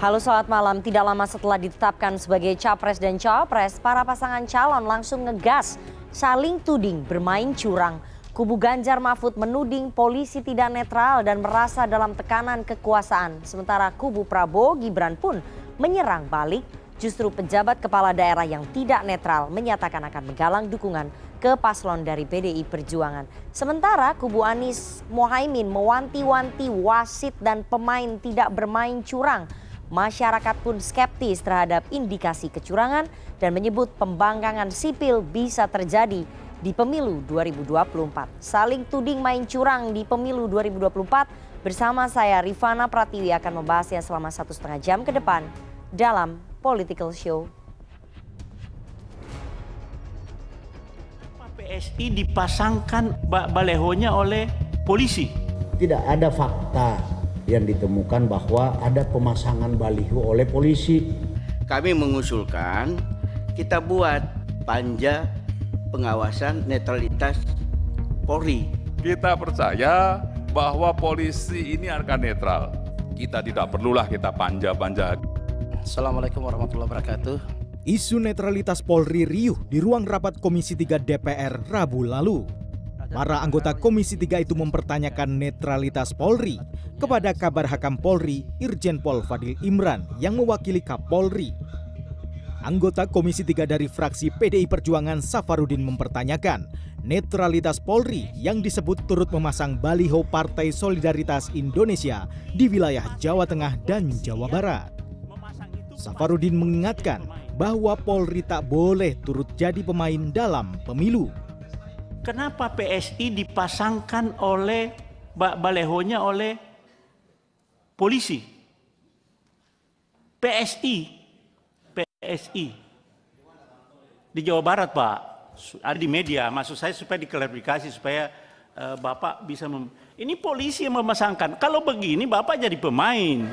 Halo selamat malam, tidak lama setelah ditetapkan sebagai capres dan cawapres, para pasangan calon langsung ngegas, saling tuding, bermain curang. Kubu Ganjar Mahfud menuding polisi tidak netral dan merasa dalam tekanan kekuasaan. Sementara kubu Prabowo Gibran pun menyerang balik, justru pejabat kepala daerah yang tidak netral menyatakan akan menggalang dukungan ke paslon dari PDI Perjuangan. Sementara kubu Anies Mohaimin mewanti-wanti wasit dan pemain tidak bermain curang Masyarakat pun skeptis terhadap indikasi kecurangan dan menyebut pembangkangan sipil bisa terjadi di pemilu 2024. Saling tuding main curang di pemilu 2024 bersama saya Rifana Pratiwi akan membahasnya selama satu setengah jam ke depan dalam Political Show. PSI dipasangkan balehonya oleh polisi. Tidak ada fakta yang ditemukan bahwa ada pemasangan baliho oleh polisi. Kami mengusulkan kita buat panja pengawasan netralitas Polri. Kita percaya bahwa polisi ini akan netral. Kita tidak perlulah kita panja-panja. Assalamualaikum warahmatullahi wabarakatuh. Isu netralitas Polri riuh di ruang rapat Komisi 3 DPR Rabu lalu. Para anggota Komisi 3 itu mempertanyakan netralitas Polri kepada kabar hakam Polri Irjen Pol Fadil Imran yang mewakili Kapolri. Anggota Komisi 3 dari fraksi PDI Perjuangan Safarudin mempertanyakan netralitas Polri yang disebut turut memasang baliho Partai Solidaritas Indonesia di wilayah Jawa Tengah dan Jawa Barat. Safarudin mengingatkan bahwa Polri tak boleh turut jadi pemain dalam pemilu. Kenapa PSI dipasangkan oleh balehonya oleh polisi? PSI, PSI di Jawa Barat, Pak. Ada ah, di media, maksud saya supaya diklarifikasi supaya uh, Bapak bisa mem Ini polisi yang memasangkan. Kalau begini Bapak jadi pemain.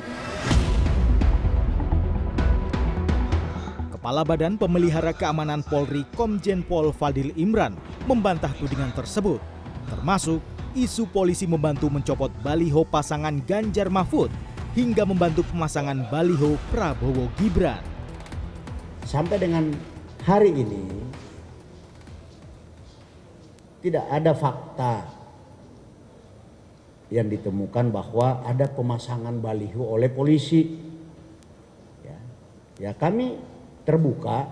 Kepala Badan Pemelihara Keamanan Polri Komjen Pol Fadil Imran membantah tudingan tersebut, termasuk isu polisi membantu mencopot baliho pasangan Ganjar Mahfud hingga membantu pemasangan baliho Prabowo Gibran. Sampai dengan hari ini tidak ada fakta yang ditemukan bahwa ada pemasangan baliho oleh polisi. Ya, ya kami terbuka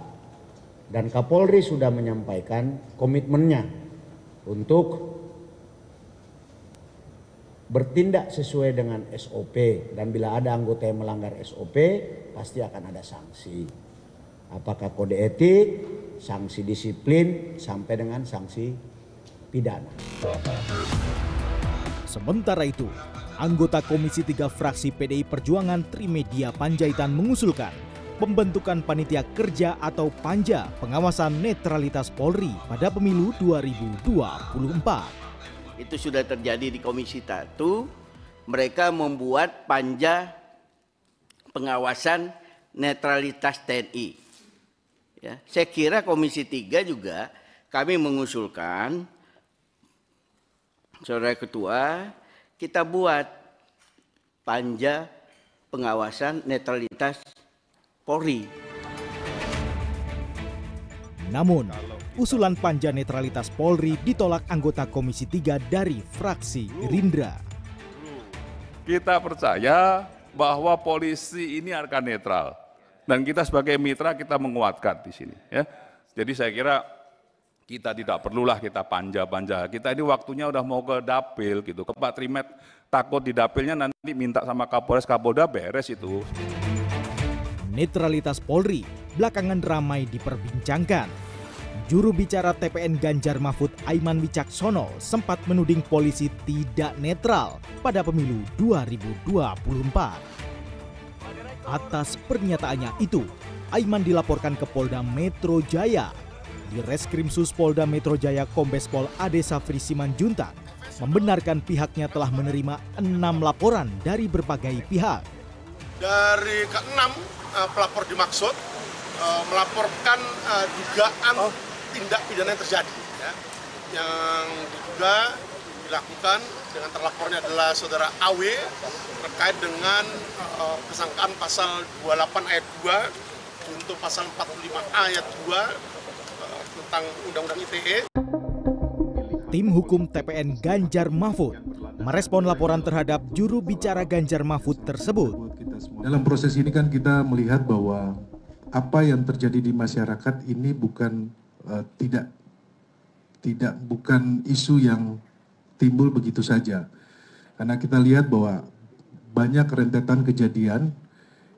dan Kapolri sudah menyampaikan komitmennya untuk bertindak sesuai dengan SOP dan bila ada anggota yang melanggar SOP pasti akan ada sanksi. Apakah kode etik, sanksi disiplin sampai dengan sanksi pidana. Sementara itu, anggota Komisi 3 fraksi PDI Perjuangan Trimedia Panjaitan mengusulkan pembentukan panitia kerja atau panja pengawasan netralitas Polri pada pemilu 2024. Itu sudah terjadi di Komisi 1, mereka membuat panja pengawasan netralitas TNI. Ya, saya kira Komisi 3 juga kami mengusulkan Saudara Ketua, kita buat panja pengawasan netralitas Polri. Namun, usulan panja netralitas Polri ditolak anggota Komisi 3 dari fraksi Gerindra. Kita percaya bahwa polisi ini akan netral dan kita sebagai mitra kita menguatkan di sini ya. Jadi saya kira kita tidak perlulah kita panja-panja. Kita ini waktunya udah mau ke dapil gitu. Ke Pak Trimet takut di dapilnya nanti minta sama Kapolres Kapolda beres itu netralitas Polri belakangan ramai diperbincangkan. Juru bicara TPN Ganjar Mahfud Aiman Wicaksono sempat menuding polisi tidak netral pada pemilu 2024. Atas pernyataannya itu, Aiman dilaporkan ke Polda Metro Jaya. Di Reskrim Sus Polda Metro Jaya Kombes Pol Ade Safri Simanjuntak membenarkan pihaknya telah menerima enam laporan dari berbagai pihak. Dari keenam uh, pelapor dimaksud uh, melaporkan uh, dugaan oh. tindak pidana yang terjadi ya, yang diduga dilakukan dengan terlapornya adalah saudara AW terkait dengan uh, kesangkaan pasal 28 ayat 2 untuk pasal 45 ayat 2 uh, tentang Undang-Undang ITE. Tim hukum TPN Ganjar Mahfud merespon laporan terhadap juru bicara Ganjar Mahfud tersebut kita semua. Dalam proses ini kan kita melihat bahwa apa yang terjadi di masyarakat ini bukan uh, tidak tidak bukan isu yang timbul begitu saja. Karena kita lihat bahwa banyak rentetan kejadian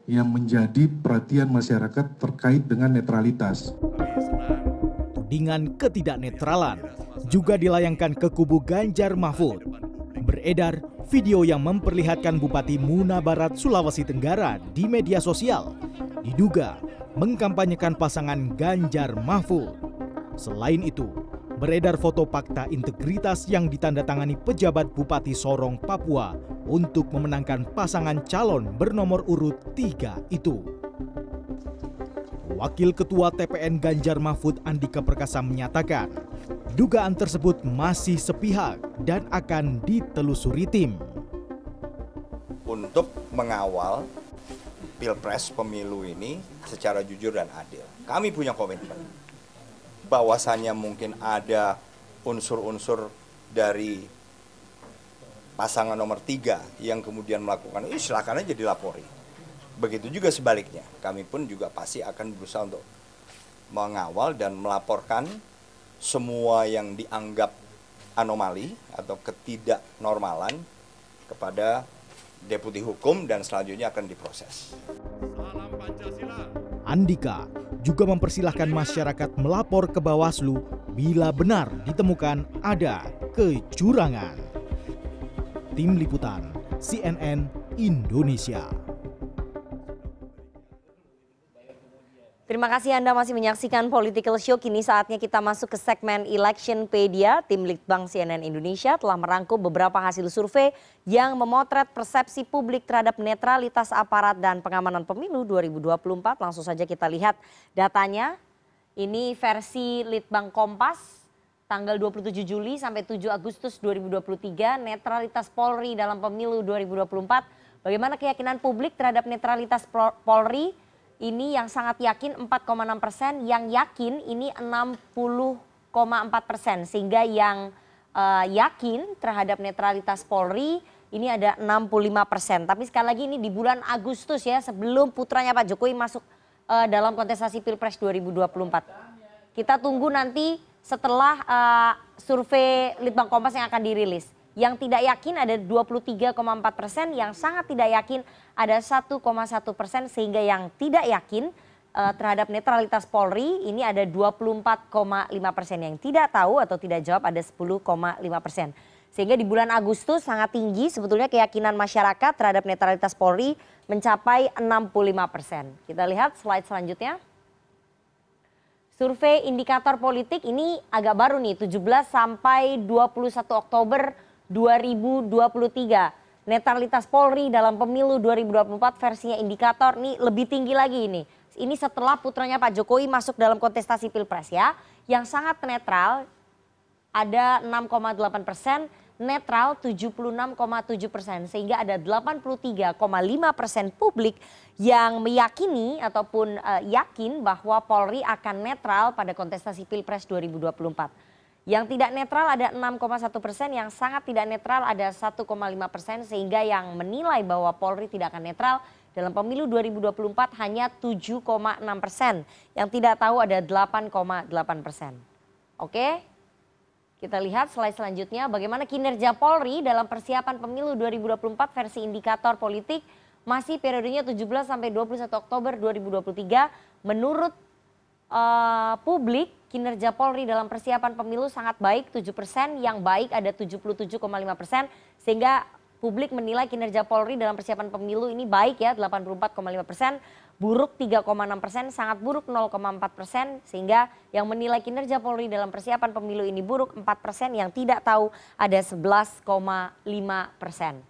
yang menjadi perhatian masyarakat terkait dengan netralitas. Oke, tudingan ketidaknetralan juga dilayangkan ke kubu Ganjar Mahfud. Beredar video yang memperlihatkan Bupati Muna Barat Sulawesi Tenggara di media sosial diduga mengkampanyekan pasangan Ganjar Mahfud. Selain itu, beredar foto fakta integritas yang ditandatangani pejabat Bupati Sorong Papua untuk memenangkan pasangan calon bernomor urut tiga itu. Wakil Ketua TPN Ganjar Mahfud Andika Perkasa menyatakan, dugaan tersebut masih sepihak dan akan ditelusuri tim. Untuk mengawal pilpres pemilu ini secara jujur dan adil. Kami punya komitmen bahwasannya mungkin ada unsur-unsur dari pasangan nomor tiga yang kemudian melakukan ini silakan aja dilapori Begitu juga sebaliknya, kami pun juga pasti akan berusaha untuk mengawal dan melaporkan semua yang dianggap anomali atau ketidaknormalan kepada deputi hukum dan selanjutnya akan diproses. Andika juga mempersilahkan masyarakat melapor ke Bawaslu bila benar ditemukan ada kecurangan. Tim Liputan CNN Indonesia. Terima kasih Anda masih menyaksikan Political Show. Kini saatnya kita masuk ke segmen Electionpedia. Tim Litbang CNN Indonesia telah merangkum beberapa hasil survei yang memotret persepsi publik terhadap netralitas aparat dan pengamanan pemilu 2024. Langsung saja kita lihat datanya. Ini versi Litbang Kompas tanggal 27 Juli sampai 7 Agustus 2023 netralitas Polri dalam pemilu 2024. Bagaimana keyakinan publik terhadap netralitas Polri? ini yang sangat yakin 4,6 persen, yang yakin ini 60,4 persen. Sehingga yang uh, yakin terhadap netralitas Polri ini ada 65 persen. Tapi sekali lagi ini di bulan Agustus ya sebelum putranya Pak Jokowi masuk uh, dalam kontestasi Pilpres 2024. Kita tunggu nanti setelah uh, survei Litbang Kompas yang akan dirilis yang tidak yakin ada 23,4 persen, yang sangat tidak yakin ada 1,1 persen, sehingga yang tidak yakin uh, terhadap netralitas Polri ini ada 24,5 persen, yang tidak tahu atau tidak jawab ada 10,5 persen. Sehingga di bulan Agustus sangat tinggi sebetulnya keyakinan masyarakat terhadap netralitas Polri mencapai 65 persen. Kita lihat slide selanjutnya. Survei indikator politik ini agak baru nih, 17 sampai 21 Oktober 2023. Netralitas Polri dalam pemilu 2024 versinya indikator nih lebih tinggi lagi ini. Ini setelah putranya Pak Jokowi masuk dalam kontestasi Pilpres ya. Yang sangat netral ada 6,8 persen, netral 76,7 persen. Sehingga ada 83,5 persen publik yang meyakini ataupun uh, yakin bahwa Polri akan netral pada kontestasi Pilpres 2024. Yang tidak netral ada 6,1 persen, yang sangat tidak netral ada 1,5 persen, sehingga yang menilai bahwa Polri tidak akan netral dalam pemilu 2024 hanya 7,6 persen. Yang tidak tahu ada 8,8 persen. Oke, kita lihat slide selanjutnya bagaimana kinerja Polri dalam persiapan pemilu 2024 versi indikator politik masih periodenya 17 sampai 21 Oktober 2023 menurut uh, publik kinerja Polri dalam persiapan pemilu sangat baik 7 persen, yang baik ada 77,5 persen, sehingga publik menilai kinerja Polri dalam persiapan pemilu ini baik ya 84,5 persen, buruk 3,6 persen, sangat buruk 0,4 persen, sehingga yang menilai kinerja Polri dalam persiapan pemilu ini buruk 4 persen, yang tidak tahu ada 11,5 persen.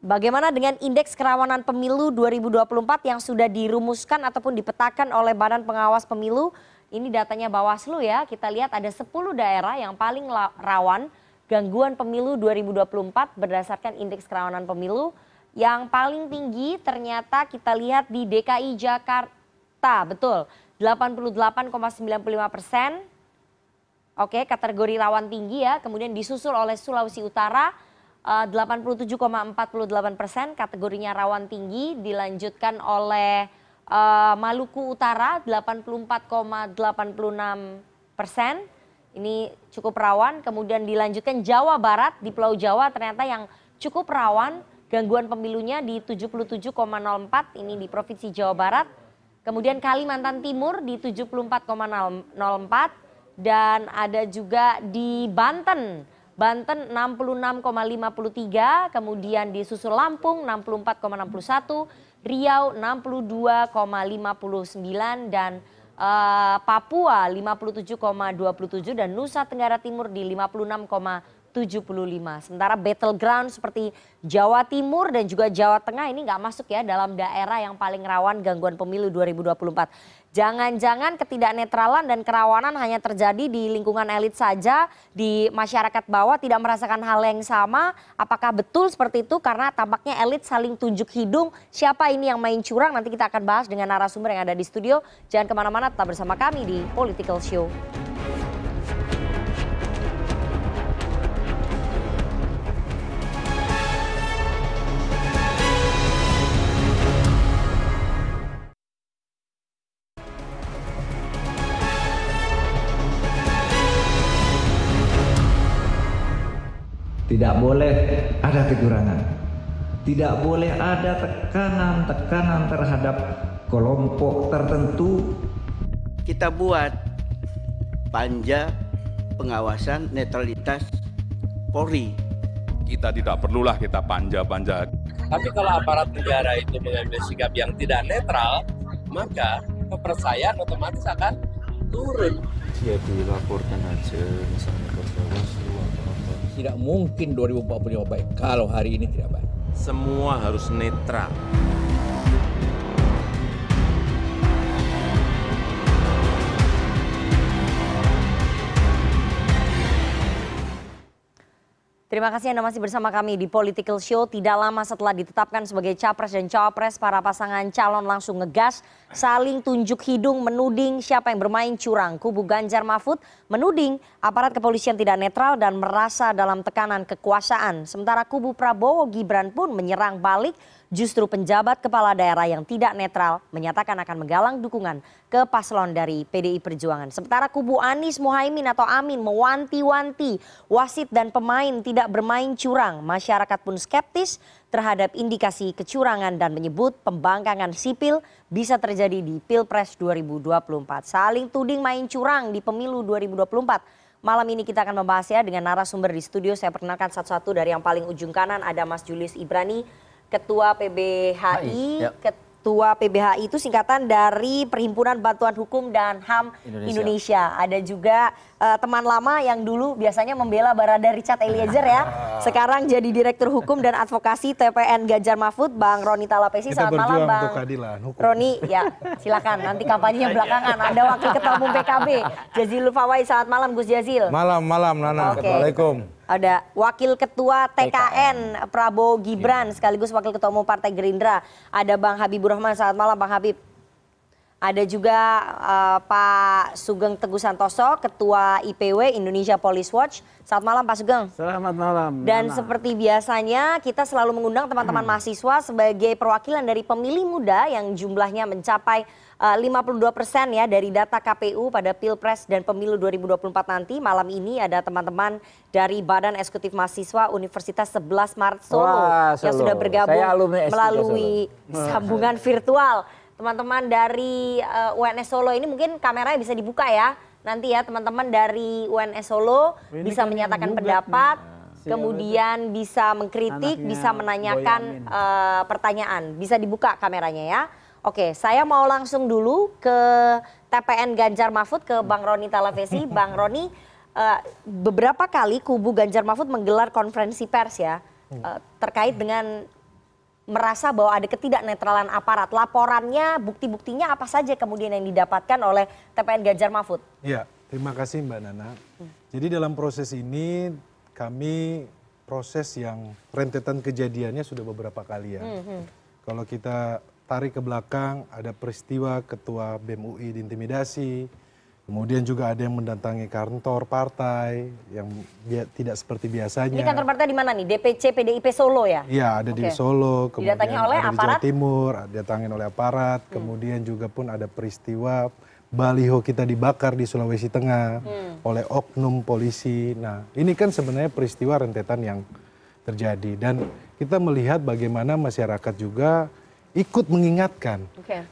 Bagaimana dengan indeks kerawanan pemilu 2024 yang sudah dirumuskan ataupun dipetakan oleh Badan Pengawas Pemilu ini datanya Bawaslu ya, kita lihat ada 10 daerah yang paling rawan gangguan pemilu 2024 berdasarkan indeks kerawanan pemilu. Yang paling tinggi ternyata kita lihat di DKI Jakarta, betul, 88,95 persen. Oke, kategori rawan tinggi ya, kemudian disusul oleh Sulawesi Utara 87,48 eh, persen, kategorinya rawan tinggi, dilanjutkan oleh uh, Maluku Utara 84,86 persen. Ini cukup rawan. Kemudian dilanjutkan Jawa Barat di Pulau Jawa ternyata yang cukup rawan gangguan pemilunya di 77,04 ini di Provinsi Jawa Barat. Kemudian Kalimantan Timur di 74,04 dan ada juga di Banten. Banten 66,53, kemudian di susul Lampung 64,61, Riau 62,59 dan uh, Papua 57,27 dan Nusa Tenggara Timur di 56, 75. Sementara battleground seperti Jawa Timur dan juga Jawa Tengah ini nggak masuk ya dalam daerah yang paling rawan gangguan pemilu 2024. Jangan-jangan ketidaknetralan dan kerawanan hanya terjadi di lingkungan elit saja, di masyarakat bawah tidak merasakan hal yang sama. Apakah betul seperti itu? Karena tampaknya elit saling tunjuk hidung. Siapa ini yang main curang? Nanti kita akan bahas dengan narasumber yang ada di studio. Jangan kemana-mana, tetap bersama kami di Political Show. Tidak boleh ada kecurangan. Tidak boleh ada tekanan-tekanan terhadap kelompok tertentu. Kita buat panja pengawasan netralitas Polri. Kita tidak perlulah kita panja-panja. Tapi kalau aparat negara itu mengambil sikap yang tidak netral, maka kepercayaan otomatis akan turun. Ya dilaporkan aja misalnya ke bawaslu tidak mungkin 2045 baik kalau hari ini tidak baik. Semua harus netral. Terima kasih Anda masih bersama kami di Political Show. Tidak lama setelah ditetapkan sebagai capres dan cawapres, para pasangan calon langsung ngegas, saling tunjuk hidung, menuding siapa yang bermain curang. Kubu Ganjar Mahfud menuding aparat kepolisian tidak netral dan merasa dalam tekanan kekuasaan. Sementara kubu Prabowo Gibran pun menyerang balik justru penjabat kepala daerah yang tidak netral menyatakan akan menggalang dukungan ke paslon dari PDI Perjuangan. Sementara kubu Anies mohaimin atau Amin mewanti-wanti wasit dan pemain tidak bermain curang. Masyarakat pun skeptis terhadap indikasi kecurangan dan menyebut pembangkangan sipil bisa terjadi di Pilpres 2024. Saling tuding main curang di pemilu 2024. Malam ini kita akan membahasnya dengan narasumber di studio. Saya perkenalkan satu-satu dari yang paling ujung kanan ada Mas Julius Ibrani, Ketua PBHI, ya. Ketua PBHI itu singkatan dari Perhimpunan Bantuan Hukum dan HAM Indonesia. Indonesia. Ada juga uh, teman lama yang dulu biasanya membela Barada Richard Eliezer ya. Sekarang jadi Direktur Hukum dan Advokasi TPN Ganjar Mahfud, Bang Roni Talapesi. Selamat malam, Bang. keadilan, Roni, ya silakan. Nanti kampanye belakangan. Ada Wakil Ketua Umum PKB, Jazilul Fawai. Selamat malam, Gus Jazil. Malam, malam, Nana. Okay. Assalamualaikum ada Wakil Ketua TKN, Prabowo Gibran ya. sekaligus Wakil Ketua Umum Partai Gerindra. Ada Bang Habibur Rahman, selamat malam Bang Habib. Ada juga uh, Pak Sugeng Teguh Santoso, Ketua IPW Indonesia Police Watch. Selamat malam Pak Sugeng. Selamat malam. Dan Nana. seperti biasanya kita selalu mengundang teman-teman hmm. mahasiswa sebagai perwakilan dari pemilih muda yang jumlahnya mencapai 52 eh, persen ya dari data KPU pada Pilpres dan Pemilu 2024 nanti. Malam ini ada teman-teman dari Badan Eksekutif Mahasiswa Universitas 11 Maret Solo Wah, yang sudah bergabung melalui Solo. sambungan virtual. Teman-teman dari uh, eh, UNS Solo ini mungkin kameranya bisa dibuka ya. Nanti ya teman-teman dari UNS Solo ini bisa kan menyatakan pendapat. Nih. Ah, kemudian bisa mengkritik, Anaknya bisa menanyakan uh, pertanyaan, bisa dibuka kameranya ya. Oke, saya mau langsung dulu ke TPN Ganjar Mahfud ke Bang Roni Talavesi. Bang Roni, eh, beberapa kali kubu Ganjar Mahfud menggelar konferensi pers ya hmm. eh, terkait dengan merasa bahwa ada ketidaknetralan aparat. Laporannya, bukti-buktinya apa saja kemudian yang didapatkan oleh TPN Ganjar Mahfud? Iya, terima kasih Mbak Nana. Hmm. Jadi dalam proses ini kami proses yang rentetan kejadiannya sudah beberapa kali ya. Hmm, hmm. Kalau kita tarik ke belakang, ada peristiwa ketua BEM UI diintimidasi, kemudian juga ada yang mendatangi kantor partai yang tidak seperti biasanya. Ini kantor partai di mana nih? DPC PDIP Solo ya? Iya, ada Oke. di Solo, kemudian didatangi oleh ada aparat? di Jawa Timur, datangi oleh aparat, hmm. kemudian juga pun ada peristiwa baliho kita dibakar di Sulawesi Tengah hmm. oleh oknum polisi. Nah, ini kan sebenarnya peristiwa rentetan yang terjadi dan kita melihat bagaimana masyarakat juga ikut mengingatkan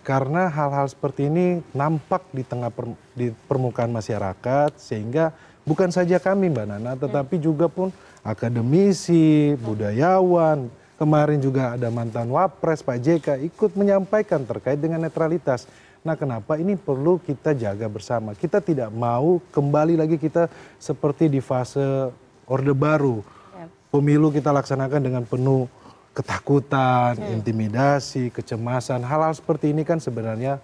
karena hal-hal seperti ini nampak di tengah per, di permukaan masyarakat sehingga bukan saja kami Mbak Nana tetapi hmm. juga pun akademisi, hmm. budayawan, kemarin juga ada mantan Wapres Pak JK ikut menyampaikan terkait dengan netralitas. Nah, kenapa ini perlu kita jaga bersama? Kita tidak mau kembali lagi kita seperti di fase Orde Baru. Ya. Pemilu kita laksanakan dengan penuh ketakutan, hmm. intimidasi, kecemasan, hal-hal seperti ini kan sebenarnya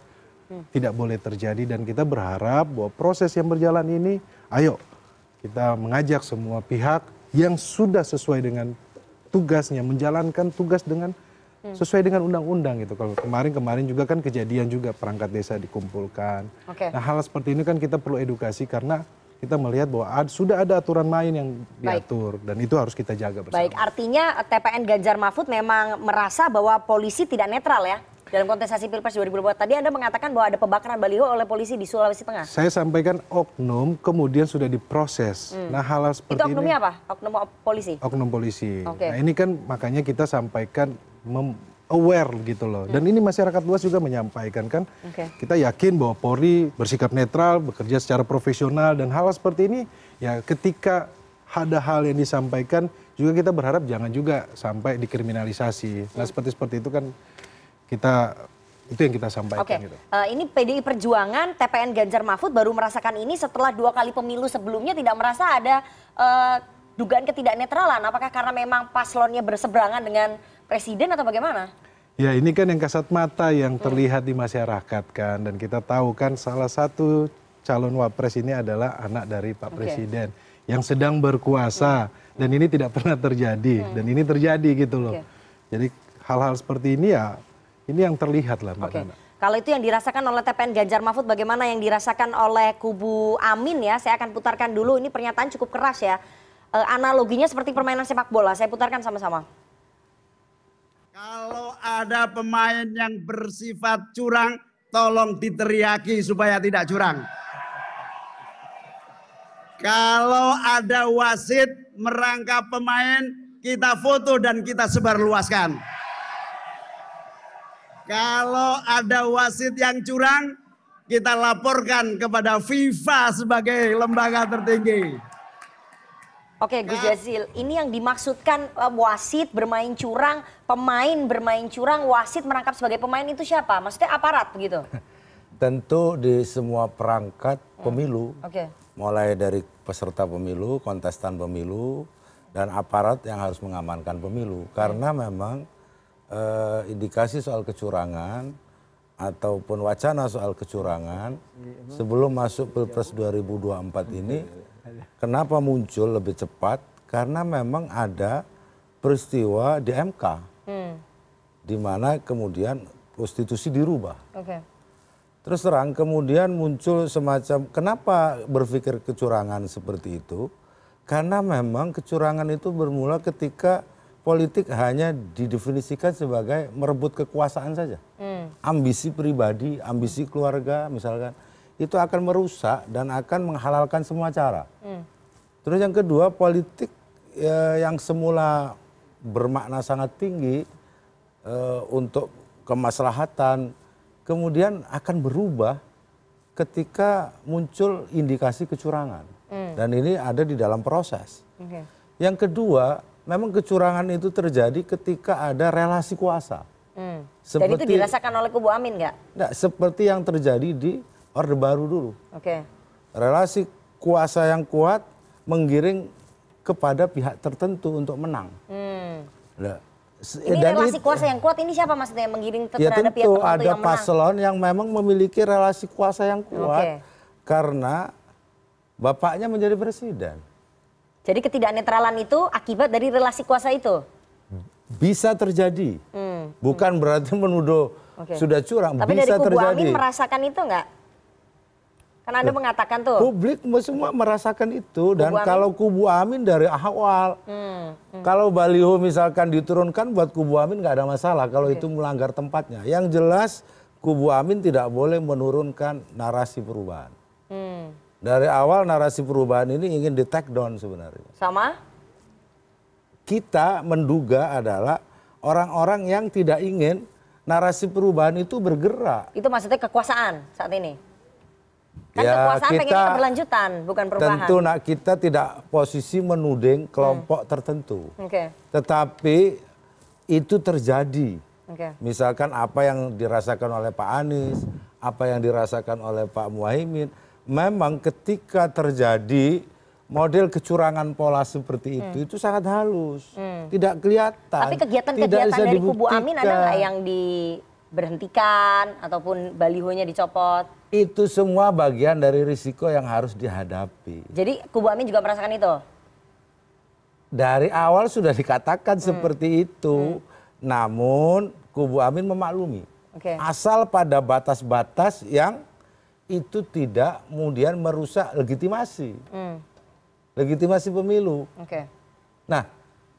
hmm. tidak boleh terjadi dan kita berharap bahwa proses yang berjalan ini, ayo kita mengajak semua pihak yang sudah sesuai dengan tugasnya menjalankan tugas dengan hmm. sesuai dengan undang-undang gitu. Kalau kemarin-kemarin juga kan kejadian juga perangkat desa dikumpulkan. Okay. Nah hal seperti ini kan kita perlu edukasi karena kita melihat bahwa sudah ada aturan main yang diatur Baik. dan itu harus kita jaga bersama. Baik, artinya TPN Ganjar Mahfud memang merasa bahwa polisi tidak netral ya dalam kontestasi Pilpres 2024. Tadi Anda mengatakan bahwa ada pembakaran baliho oleh polisi di Sulawesi Tengah. Saya sampaikan oknum kemudian sudah diproses. Hmm. Nah, hal, hal seperti itu oknumnya ini, apa? Oknum polisi. Oknum polisi. Okay. Nah, ini kan makanya kita sampaikan aware gitu loh. Dan ya. ini masyarakat luas juga menyampaikan kan. Okay. Kita yakin bahwa Polri bersikap netral, bekerja secara profesional dan hal hal seperti ini ya ketika ada hal yang disampaikan juga kita berharap jangan juga sampai dikriminalisasi. Nah ya. seperti seperti itu kan kita itu yang kita sampaikan. okay. gitu. uh, ini PDI Perjuangan, TPN Ganjar Mahfud baru merasakan ini setelah dua kali pemilu sebelumnya tidak merasa ada uh, dugaan ketidaknetralan. Apakah karena memang paslonnya berseberangan dengan presiden atau bagaimana? Ya ini kan yang kasat mata yang terlihat di masyarakat kan dan kita tahu kan salah satu calon wapres ini adalah anak dari Pak okay. Presiden yang sedang berkuasa dan ini tidak pernah terjadi hmm. dan ini terjadi gitu loh. Okay. Jadi hal-hal seperti ini ya ini yang terlihat lah Mbak okay. Nana. Kalau itu yang dirasakan oleh TPN Ganjar Mahfud bagaimana yang dirasakan oleh kubu Amin ya saya akan putarkan dulu ini pernyataan cukup keras ya. Eh, analoginya seperti permainan sepak bola saya putarkan sama-sama. Kalau ada pemain yang bersifat curang, tolong diteriaki supaya tidak curang. Kalau ada wasit merangkap pemain, kita foto dan kita sebarluaskan. Kalau ada wasit yang curang, kita laporkan kepada FIFA sebagai lembaga tertinggi. Oke Gus nah. Jazil, ini yang dimaksudkan eh, wasit bermain curang, pemain bermain curang, wasit merangkap sebagai pemain itu siapa? Maksudnya aparat begitu? Tentu di semua perangkat ya. pemilu, hmm. okay. mulai dari peserta pemilu, kontestan pemilu, dan aparat yang harus mengamankan pemilu. Ya. Karena memang e, indikasi soal kecurangan ataupun wacana soal kecurangan iya, sebelum masuk Pilpres 2024 ini iya, iya. Kenapa muncul lebih cepat? Karena memang ada peristiwa di MK, hmm. di mana kemudian konstitusi dirubah. Okay. Terus terang kemudian muncul semacam kenapa berpikir kecurangan seperti itu? Karena memang kecurangan itu bermula ketika politik hanya didefinisikan sebagai merebut kekuasaan saja. Hmm. Ambisi pribadi, ambisi keluarga misalkan itu akan merusak dan akan menghalalkan semua cara. Hmm. Terus yang kedua, politik ya, yang semula bermakna sangat tinggi eh, untuk kemaslahatan, kemudian akan berubah ketika muncul indikasi kecurangan. Hmm. Dan ini ada di dalam proses. Okay. Yang kedua, memang kecurangan itu terjadi ketika ada relasi kuasa. Hmm. Seperti, Dan itu dirasakan oleh kubu Amin nggak? Nggak, seperti yang terjadi di Orde Baru dulu. Oke. Okay. Relasi kuasa yang kuat menggiring kepada pihak tertentu untuk menang. Hmm. ini dan relasi itu, kuasa yang kuat ini siapa maksudnya yang menggiring tertentu ya, terhadap ya pihak tertentu ada paslon yang memang memiliki relasi kuasa yang kuat okay. karena bapaknya menjadi presiden. Jadi ketidaknetralan itu akibat dari relasi kuasa itu? Bisa terjadi. Hmm. Bukan berarti menuduh okay. sudah curang. Tapi bisa dari kubu terjadi. Amin merasakan itu enggak? Karena Anda mengatakan tuh. Publik semua merasakan itu kubu dan Amin. kalau kubu Amin dari awal, hmm, hmm. kalau baliho misalkan diturunkan buat kubu Amin nggak ada masalah kalau okay. itu melanggar tempatnya. Yang jelas kubu Amin tidak boleh menurunkan narasi perubahan. Hmm. Dari awal narasi perubahan ini ingin di take down sebenarnya. Sama? Kita menduga adalah orang-orang yang tidak ingin narasi perubahan itu bergerak. Itu maksudnya kekuasaan saat ini? Kan ya, kekuasaan kita, pengennya keberlanjutan, bukan perubahan. Tentu nak kita tidak posisi menuding hmm. kelompok hmm. tertentu. Okay. Tetapi itu terjadi. Okay. Misalkan apa yang dirasakan oleh Pak Anies, apa yang dirasakan oleh Pak Muhaimin, memang ketika terjadi model kecurangan pola seperti itu hmm. itu sangat halus, hmm. tidak kelihatan. Tapi kegiatan-kegiatan dari kubu Amin ada nggak yang diberhentikan ataupun balihonya dicopot? itu semua bagian dari risiko yang harus dihadapi. Jadi kubu Amin juga merasakan itu? Dari awal sudah dikatakan hmm. seperti itu, hmm. namun kubu Amin memaklumi. Okay. Asal pada batas-batas yang itu tidak kemudian merusak legitimasi. Hmm. Legitimasi pemilu. Okay. Nah,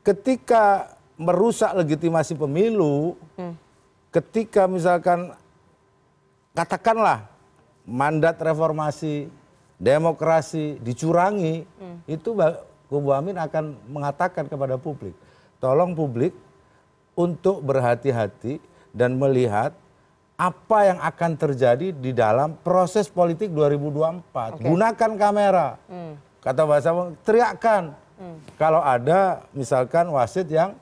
ketika merusak legitimasi pemilu, hmm. ketika misalkan katakanlah mandat reformasi demokrasi dicurangi hmm. itu kubu amin akan mengatakan kepada publik tolong publik untuk berhati-hati dan melihat apa yang akan terjadi di dalam proses politik 2024 okay. gunakan kamera hmm. kata bahasa teriakkan hmm. kalau ada misalkan wasit yang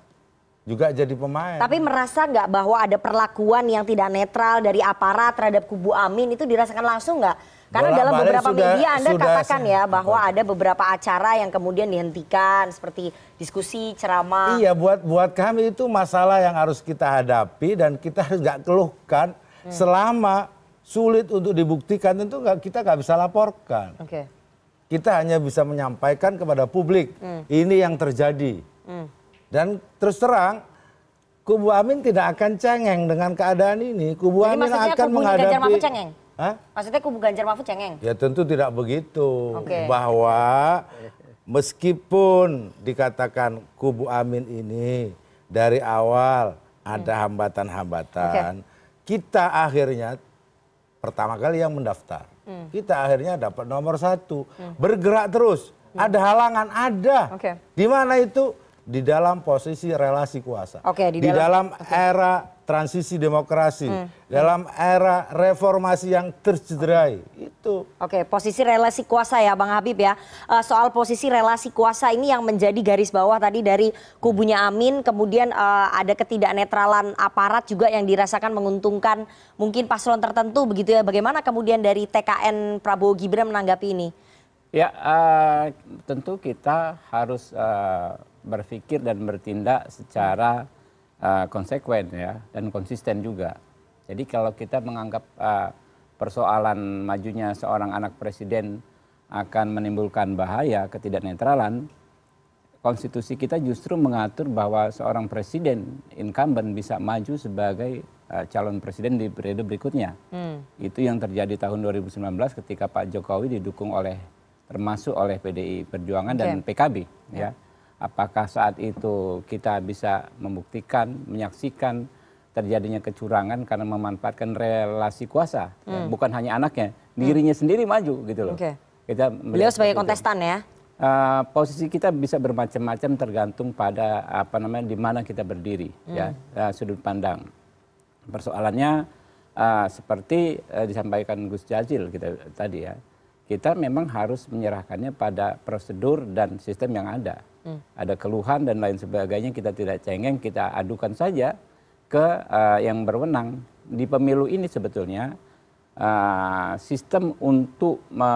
juga jadi pemain. Tapi merasa nggak bahwa ada perlakuan yang tidak netral dari aparat terhadap kubu Amin itu dirasakan langsung nggak? Karena Bola dalam beberapa sudah, media Anda sudah, katakan ya bahwa apa? ada beberapa acara yang kemudian dihentikan seperti diskusi, ceramah. Iya, buat buat kami itu masalah yang harus kita hadapi dan kita harus nggak keluhkan hmm. selama sulit untuk dibuktikan tentu nggak kita nggak bisa laporkan. Okay. Kita hanya bisa menyampaikan kepada publik hmm. ini yang terjadi. Hmm dan terus terang Kubu Amin tidak akan cengeng dengan keadaan ini. Kubu Jadi Amin akan kubu menghadapi Ganjar Mahfud cengeng. Hah? Maksudnya kubu Ganjar Mahfud cengeng? Ya tentu tidak begitu. Okay. Bahwa meskipun dikatakan kubu Amin ini dari awal ada hmm. hambatan-hambatan, okay. kita akhirnya pertama kali yang mendaftar, hmm. kita akhirnya dapat nomor satu, hmm. bergerak terus. Hmm. Ada halangan, ada. Okay. Di mana itu? di dalam posisi relasi kuasa, okay, di, di dalam, dalam okay. era transisi demokrasi, hmm. dalam era reformasi yang tercederai itu. Oke, okay, posisi relasi kuasa ya, Bang Habib ya. Eh, soal posisi relasi kuasa ini yang menjadi garis bawah tadi dari kubunya Amin, kemudian eh, ada ketidaknetralan aparat juga yang dirasakan menguntungkan mungkin paslon tertentu begitu ya. Bagaimana kemudian dari TKN Prabowo Gibran menanggapi ini? Ya, uh, tentu kita harus uh, berpikir dan bertindak secara uh, konsekuen ya dan konsisten juga. Jadi kalau kita menganggap uh, persoalan majunya seorang anak presiden akan menimbulkan bahaya ketidaknetralan, konstitusi kita justru mengatur bahwa seorang presiden incumbent bisa maju sebagai uh, calon presiden di periode berikutnya. Hmm. Itu yang terjadi tahun 2019 ketika Pak Jokowi didukung oleh termasuk oleh PDI Perjuangan okay. dan PKB yeah. ya. ya apakah saat itu kita bisa membuktikan, menyaksikan terjadinya kecurangan karena memanfaatkan relasi kuasa, ya, hmm. bukan hanya anaknya, hmm. dirinya hmm. sendiri maju gitu loh. Okay. Kita Beliau sebagai itu. kontestan ya. Uh, posisi kita bisa bermacam-macam tergantung pada apa namanya di mana kita berdiri hmm. ya uh, sudut pandang. Persoalannya uh, seperti uh, disampaikan Gus Jazil kita tadi ya, kita memang harus menyerahkannya pada prosedur dan sistem yang ada ada keluhan dan lain sebagainya kita tidak cengeng kita adukan saja ke uh, yang berwenang di pemilu ini sebetulnya uh, sistem untuk me,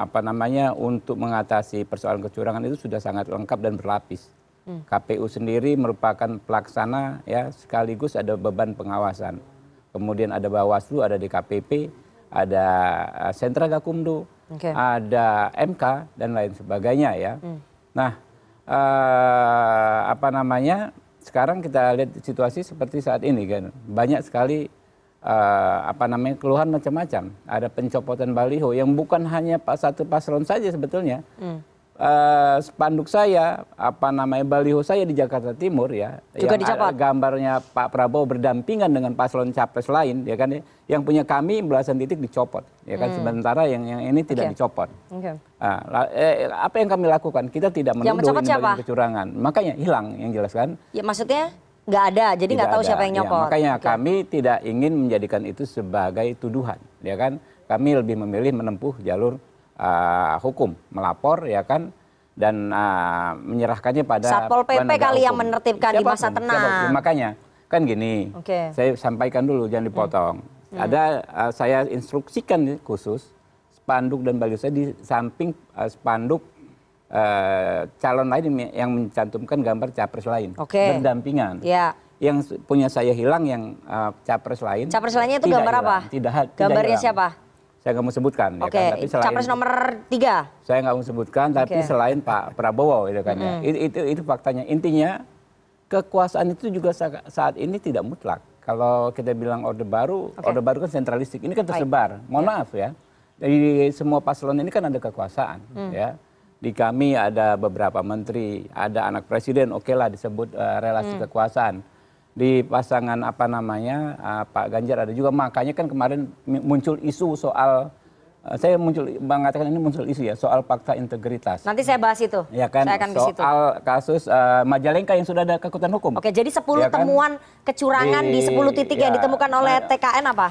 apa namanya untuk mengatasi persoalan kecurangan itu sudah sangat lengkap dan berlapis. Hmm. KPU sendiri merupakan pelaksana ya sekaligus ada beban pengawasan. Kemudian ada Bawaslu, ada DKPP, ada eh, Sentra Gakumdu, okay. ada MK dan lain sebagainya ya. Hmm. Nah, Eh, apa namanya sekarang kita lihat situasi seperti saat ini kan banyak sekali eh, apa namanya keluhan macam macam ada pencopotan baliho yang bukan hanya satu paslon saja sebetulnya hmm. Eh, spanduk saya apa namanya baliho saya di Jakarta Timur ya Juga yang ada eh, gambarnya Pak Prabowo berdampingan dengan paslon capres lain ya kan ya. yang punya kami belasan titik dicopot ya kan hmm. sementara yang yang ini tidak okay. dicopot okay. Nah, eh, apa yang kami lakukan kita tidak menuduh yang ini kecurangan makanya hilang yang jelas kan ya maksudnya nggak ada jadi nggak tahu ada. siapa yang ya, nyopot ya, makanya okay. kami tidak ingin menjadikan itu sebagai tuduhan ya kan kami lebih memilih menempuh jalur uh, hukum melapor ya kan dan uh, menyerahkannya pada Satpol PP kali hukum. yang menertibkan di masa tenang. siapa, Makanya kan gini, okay. saya sampaikan dulu jangan dipotong. Hmm. Ada uh, saya instruksikan khusus spanduk dan baju saya di samping uh, spanduk uh, calon lain yang mencantumkan gambar capres lain okay. berdampingan. Ya. yang punya saya hilang yang uh, capres lain. Capres lainnya itu gambar hilang. apa? Tidak. Gambarnya tidak siapa? saya nggak mau sebutkan ya kan tapi selain capres nomor tiga saya nggak mau sebutkan tapi selain Pak Prabowo itu kan ya itu, itu itu faktanya intinya kekuasaan itu juga saat ini tidak mutlak kalau kita bilang orde baru okay. orde baru kan sentralistik ini kan tersebar Baik. mohon yeah. maaf ya Jadi semua paslon ini kan ada kekuasaan hmm. ya di kami ada beberapa menteri ada anak presiden oke okay lah disebut uh, relasi hmm. kekuasaan di pasangan apa namanya ah, Pak Ganjar ada juga makanya kan kemarin muncul isu soal eh, saya muncul mengatakan ini muncul isu ya soal fakta integritas. Nanti saya bahas itu. Ya kan. Saya akan soal ke kasus uh, Majalengka yang sudah ada kekuatan hukum. Oke, jadi 10 ya kan? temuan kecurangan di, di 10 titik ya, yang ditemukan oleh TKN apa?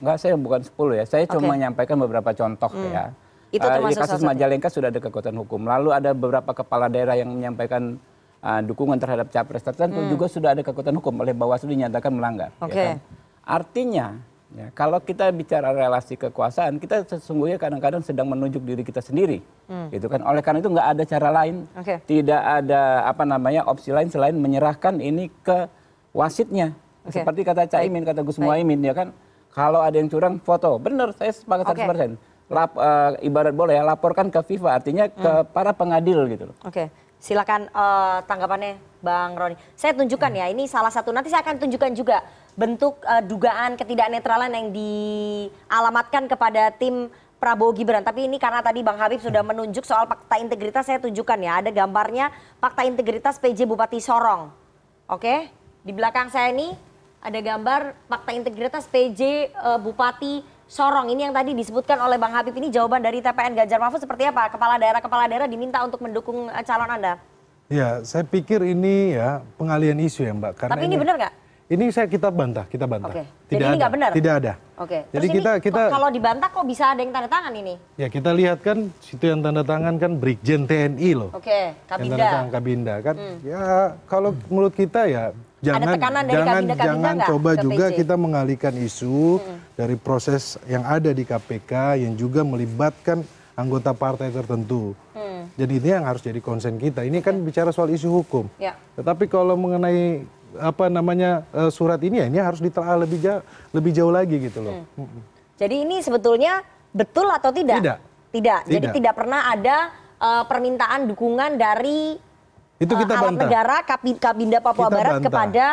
Enggak, saya bukan 10 ya. Saya okay. cuma menyampaikan beberapa contoh hmm. ya. Itu uh, eh, di ya, kasus Majalengka sudah ada kekuatan hukum. Lalu ada beberapa kepala daerah yang menyampaikan uh, dukungan terhadap capres tertentu hmm. juga sudah ada kekuatan hukum oleh Bawaslu dinyatakan melanggar. Okay. Ya kan? Artinya ya, kalau kita bicara relasi kekuasaan kita sesungguhnya kadang-kadang sedang menunjuk diri kita sendiri, hmm. gitu kan. Oleh karena itu nggak ada cara lain, okay. tidak ada apa namanya opsi lain selain menyerahkan ini ke wasitnya. Okay. Seperti kata Caimin, kata Gus Muhaimin ya kan. Kalau ada yang curang foto, benar saya sepakat okay. 100%. Lap, uh, ibarat bola ya laporkan ke FIFA artinya hmm. ke para pengadil gitu loh. Oke. Okay. Silakan uh, tanggapannya Bang Roni. Saya tunjukkan ya, ini salah satu nanti saya akan tunjukkan juga bentuk uh, dugaan ketidaknetralan yang dialamatkan kepada tim Prabowo Gibran. Tapi ini karena tadi Bang Habib sudah menunjuk soal fakta integritas, saya tunjukkan ya. Ada gambarnya fakta integritas PJ Bupati Sorong. Oke, di belakang saya ini ada gambar fakta integritas PJ uh, eh, Bupati Sorong ini yang tadi disebutkan oleh Bang Habib ini jawaban dari TPN Ganjar Mahfud seperti apa? Kepala daerah-kepala daerah diminta untuk mendukung eh, calon Anda? Ya, saya pikir ini ya pengalian isu ya Mbak. Karena Tapi ini, ini benar nggak? Ini saya kita bantah, kita bantah. Okay. Tidak Jadi ini nggak benar? Tidak ada. Oke. Okay. Jadi kita kita kalau dibantah kok bisa ada yang tanda tangan ini? Ya kita lihat kan situ yang tanda tangan kan Brigjen TNI loh. Oke. Okay. Kabinda. Yang tanda tangan Kabinda kan. Hmm. Ya kalau menurut kita ya jangan ada tekanan dari jangan kabinet, jangan kabinet coba juga PC. kita mengalihkan isu hmm. dari proses yang ada di KPK yang juga melibatkan anggota partai tertentu. Hmm. Jadi ini yang harus jadi konsen kita. Ini kan mm. bicara soal isu hukum. Ya. Tetapi kalau mengenai apa namanya e, surat ini ya ini harus ditelaah lebih jauh lebih jauh lagi gitu loh. Mm. Jadi ini sebetulnya betul atau tidak? Tidak. Tidak. tidak. Jadi tidak pernah ada uh, permintaan dukungan dari itu eh, kita alat bantah. negara Kabinda Papua kita Barat bantah. kepada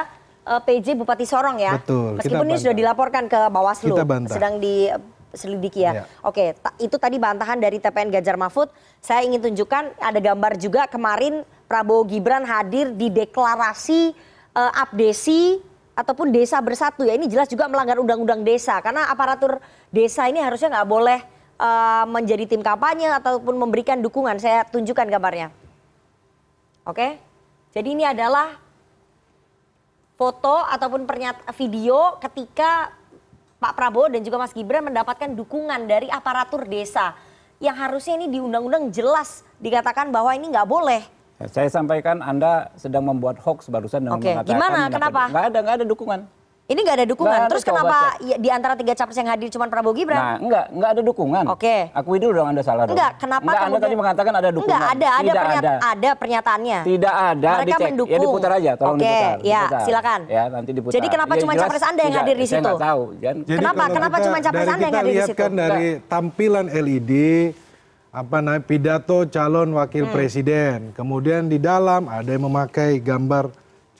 eh, PJ Bupati Sorong ya. Betul. Meskipun ini sudah dilaporkan ke Bawaslu, kita bantah. sedang diselidiki eh, ya. ya. Oke, itu tadi bantahan dari TPN Ganjar Mahfud. Saya ingin tunjukkan ada gambar juga kemarin Prabowo Gibran hadir di deklarasi uh, Abdesi ataupun desa bersatu ya ini jelas juga melanggar undang-undang desa karena aparatur desa ini harusnya nggak boleh uh, menjadi tim kampanye ataupun memberikan dukungan saya tunjukkan gambarnya Oke. Jadi ini adalah foto ataupun pernyata, video ketika Pak Prabowo dan juga Mas Gibran mendapatkan dukungan dari aparatur desa yang harusnya ini di undang-undang jelas dikatakan bahwa ini nggak boleh. Saya sampaikan Anda sedang membuat hoax barusan dengan Oke. mengatakan. Gimana? Kenapa? Nggak ada, nggak ada dukungan. Ini nggak ada dukungan. Gak ada Terus kenapa ya, di antara tiga capres yang hadir cuma Prabowo Gibran? Nah, enggak, enggak ada dukungan. Oke. Okay. Akui dulu dong Anda salah. Enggak, dong. kenapa enggak, kemudian... Anda tadi mengatakan ada dukungan. Enggak, ada, ada, Tidak ada. ada pernyataannya. Tidak ada. Mereka dicek. Ya, mendukung. Ya diputar aja, tolong okay. diputar. Oke, ya, silakan. Ya, nanti diputar. Jadi kenapa ya, cuma capres Anda yang hadir di situ? Saya tahu. Jadi kenapa? Kenapa cuma capres Anda yang hadir di situ? Kan dari tampilan LED apa namanya pidato calon wakil hmm. presiden. Kemudian di dalam ada yang memakai gambar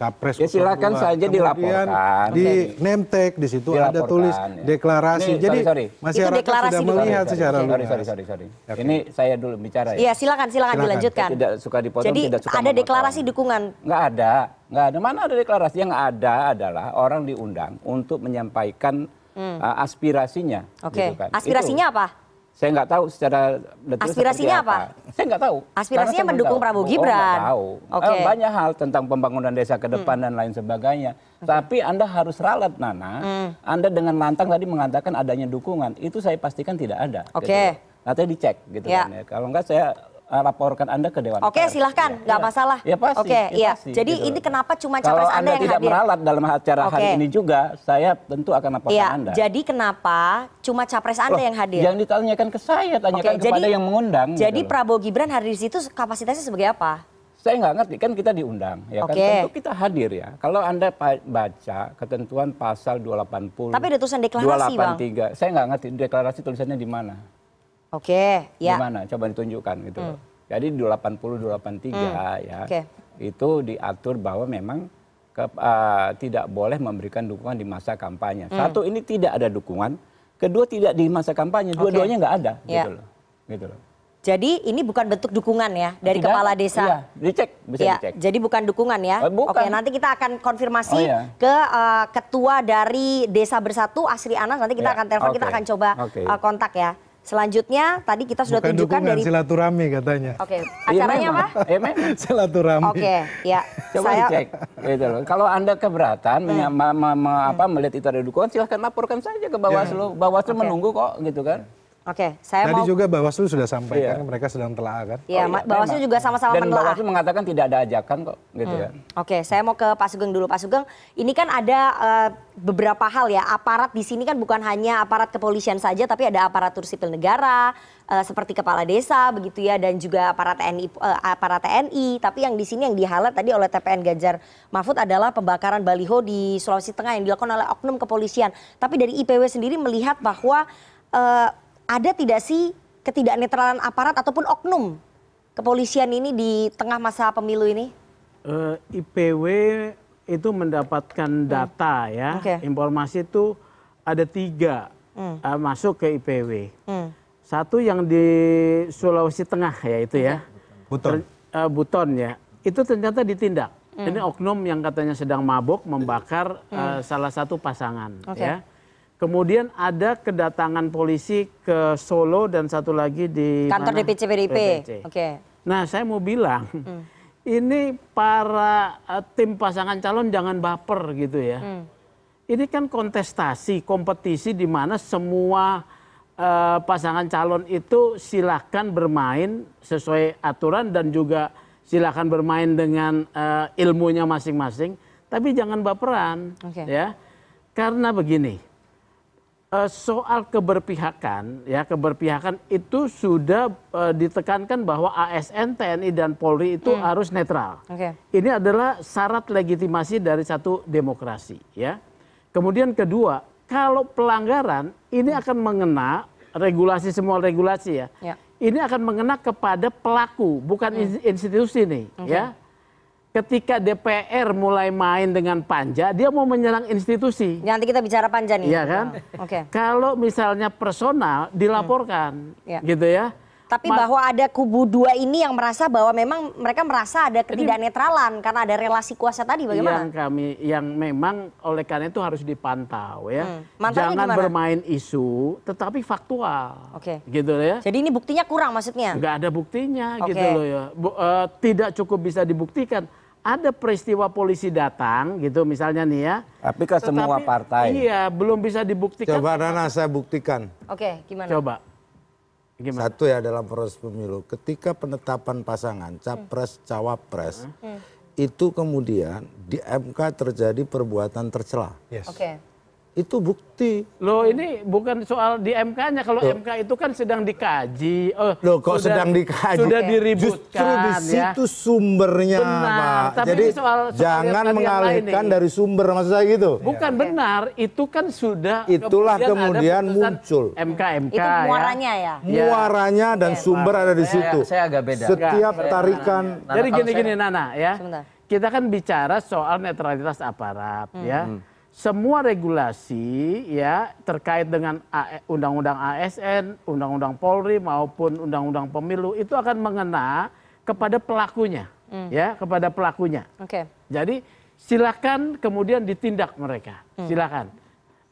Capres. Ya silakan saja Kemudian dilaporkan. Di name tag di situ ada tulis ya. deklarasi. Ini, Jadi sorry, sorry. masyarakat itu deklarasi sudah melihat sorry, secara luas. Sorry, sorry, sorry, sorry. Okay. Ini saya dulu bicara ya. Iya, silakan, silakan, dilanjutkan. Saya tidak suka dipotong, Jadi, tidak suka ada memotong. deklarasi dukungan. Enggak ada. Enggak ada. Mana ada deklarasi? Yang ada adalah orang diundang untuk menyampaikan hmm. uh, aspirasinya. Oke. Okay. Gitu kan. Aspirasinya itu. apa? saya nggak tahu secara detail aspirasinya apa. apa. Saya nggak tahu. Aspirasinya mendukung tahu. Prabowo oh, Gibran. Oh, tahu. Okay. Eh, banyak hal tentang pembangunan desa ke depan hmm. dan lain sebagainya. Okay. Tapi Anda harus ralat Nana. Hmm. Anda dengan lantang tadi mengatakan adanya dukungan, itu saya pastikan tidak ada. Oke. Okay. Gitu. Nanti dicek gitu ya. kan ya. Kalau enggak saya Eh, laporkan Anda ke Dewan Oke, Pers. silahkan, iya. gak ya. masalah. Ya pasti. Oke, ya iya. Pasti, Jadi gitu. ini kenapa cuma capres Kalau Anda, anda yang tidak hadir? meralat dalam acara Oke. hari ini juga, saya tentu akan laporkan ya. Anda. Jadi kenapa cuma capres Anda Loh, yang hadir? Yang ditanyakan ke saya, tanyakan Oke, kepada yang mengundang. Gitu jadi gitu Prabowo Gibran hadir di situ kapasitasnya sebagai apa? Saya nggak ngerti, kan kita diundang, ya kan? Oke. kan tentu kita hadir ya. Kalau Anda baca ketentuan pasal 280, Tapi ada tulisan deklarasi 283, bang. saya nggak ngerti deklarasi tulisannya di mana. Oke, okay, ya. Gimana? Coba ditunjukkan gitu. Hmm. Jadi 280 283 hmm. ya. Okay. Itu diatur bahwa memang ke, uh, tidak boleh memberikan dukungan di masa kampanye. Hmm. Satu ini tidak ada dukungan, kedua tidak di masa kampanye, dua-duanya nggak okay. ada yeah. gitu loh. Gitu loh. Jadi ini bukan bentuk dukungan ya dari Tidak, kepala desa. Iya, dicek, bisa ya, dicek. Jadi bukan dukungan ya. Eh, bukan. Oke, nanti kita akan konfirmasi oh, iya. ke uh, ketua dari Desa Bersatu Asri Anas. Nanti kita ya, akan telepon, okay. kita akan coba okay. uh, kontak ya. Selanjutnya tadi kita sudah Bukan tunjukkan dari silaturahmi katanya. Oke, okay. Iya, acaranya apa? Ya, silaturahmi. Oke, okay. ya. Coba saya... dicek. Gitu loh. Kalau Anda keberatan hmm. me, me, me, apa, melihat itu ada dukungan silahkan laporkan saja ke Bawaslu. Ya. Bawaslu okay. menunggu kok gitu kan. Yeah. Oke, saya Tadi mau... juga Bawaslu sudah sampaikan iya. Kan mereka sedang telah kan. Iya, oh, iya. Bawaslu juga sama-sama menelaah. Dan Bawaslu mengatakan tidak ada ajakan kok, gitu hmm. kan. Oke, saya mau ke Pak Sugeng dulu. Pak Sugeng, ini kan ada uh, beberapa hal ya. Aparat di sini kan bukan hanya aparat kepolisian saja, tapi ada aparatur sipil negara uh, seperti kepala desa begitu ya, dan juga aparat TNI, uh, eh, aparat TNI. Tapi yang di sini yang dihalat tadi oleh TPN Ganjar Mahfud adalah pembakaran baliho di Sulawesi Tengah yang dilakukan oleh oknum kepolisian. Tapi dari IPW sendiri melihat bahwa uh, ada tidak sih ketidaknetralan aparat ataupun oknum kepolisian ini di tengah masa pemilu ini? Uh, eh, IPW itu mendapatkan hmm. data hmm. ya, okay. informasi itu ada tiga hmm. uh, masuk ke IPW. Hmm. Satu yang di Sulawesi Tengah ya itu ya, Buton. uh, Buton ya, itu ternyata ditindak. Hmm. Ini oknum yang katanya sedang mabuk membakar hmm. uh, salah satu pasangan okay. ya Kemudian ada kedatangan polisi ke Solo dan satu lagi di kantor mana? DPC PDIP. Okay. Nah, saya mau bilang hmm. ini para eh, tim pasangan calon jangan baper gitu ya. Hmm. Ini kan kontestasi, kompetisi di mana semua uh, pasangan calon itu silakan bermain sesuai aturan dan juga silakan bermain dengan uh, ilmunya masing-masing, tapi jangan baperan okay. ya. Karena begini, Eh, soal keberpihakan ya keberpihakan itu sudah uh, ditekankan bahwa ASN TNI dan Polri itu hmm. harus netral. Okay. Ini adalah syarat legitimasi dari satu demokrasi ya. Kemudian kedua, kalau pelanggaran ini hmm. akan mengena regulasi semua regulasi ya. Yeah. Ini akan mengena kepada pelaku bukan hmm. institusi nih okay. ya ketika DPR mulai main dengan panja, dia mau menyerang institusi. Ya, nanti kita bicara panja nih. Iya kan? Oh, oke. Okay. Kalau misalnya personal dilaporkan, hmm. yeah. gitu ya. Tapi Mas, bahwa ada kubu dua ini yang merasa bahwa memang mereka merasa ada ketidaknetralan karena ada relasi kuasa tadi bagaimana? Yang kami yang memang oleh karena itu harus dipantau ya. Hmm. Jangan gimana? bermain isu tetapi faktual. Oke. Okay. Gitu ya. Jadi ini buktinya kurang maksudnya? Enggak ada buktinya okay. gitu loh ya. Bu, uh, tidak cukup bisa dibuktikan ada peristiwa polisi datang gitu misalnya nih ya. Tapi ke semua partai. Iya, belum bisa dibuktikan. Coba Nana saya buktikan. Oke, gimana? Coba. Gimana? Satu ya dalam proses pemilu, ketika penetapan pasangan capres cawapres hmm. itu kemudian di MK terjadi perbuatan tercela. Yes. Oke. Okay itu bukti. Loh ini bukan soal di MK-nya kalau Loh. MK itu kan sedang dikaji. Oh, Loh kok sudah, sedang dikaji? Sudah diributkan Justru di ya. situ ya. sumbernya, benar, Tapi Jadi soal, soal jangan mengalihkan dari sumber maksud saya gitu. Bukan ya. benar, itu kan sudah Itulah kemudian, kemudian muncul MK-MK Itu ya. muaranya ya? ya. Muaranya dan ya. sumber ada di situ. Saya, saya agak beda. Setiap tarikan. Nana, Jadi gini-gini Nana ya. Sebentar. Kita kan bicara soal netralitas aparat hmm. ya. Hmm semua regulasi ya terkait dengan undang-undang ASN, undang-undang Polri maupun undang-undang pemilu itu akan mengena kepada pelakunya, mm. ya kepada pelakunya. Okay. Jadi silakan kemudian ditindak mereka, mm. silakan.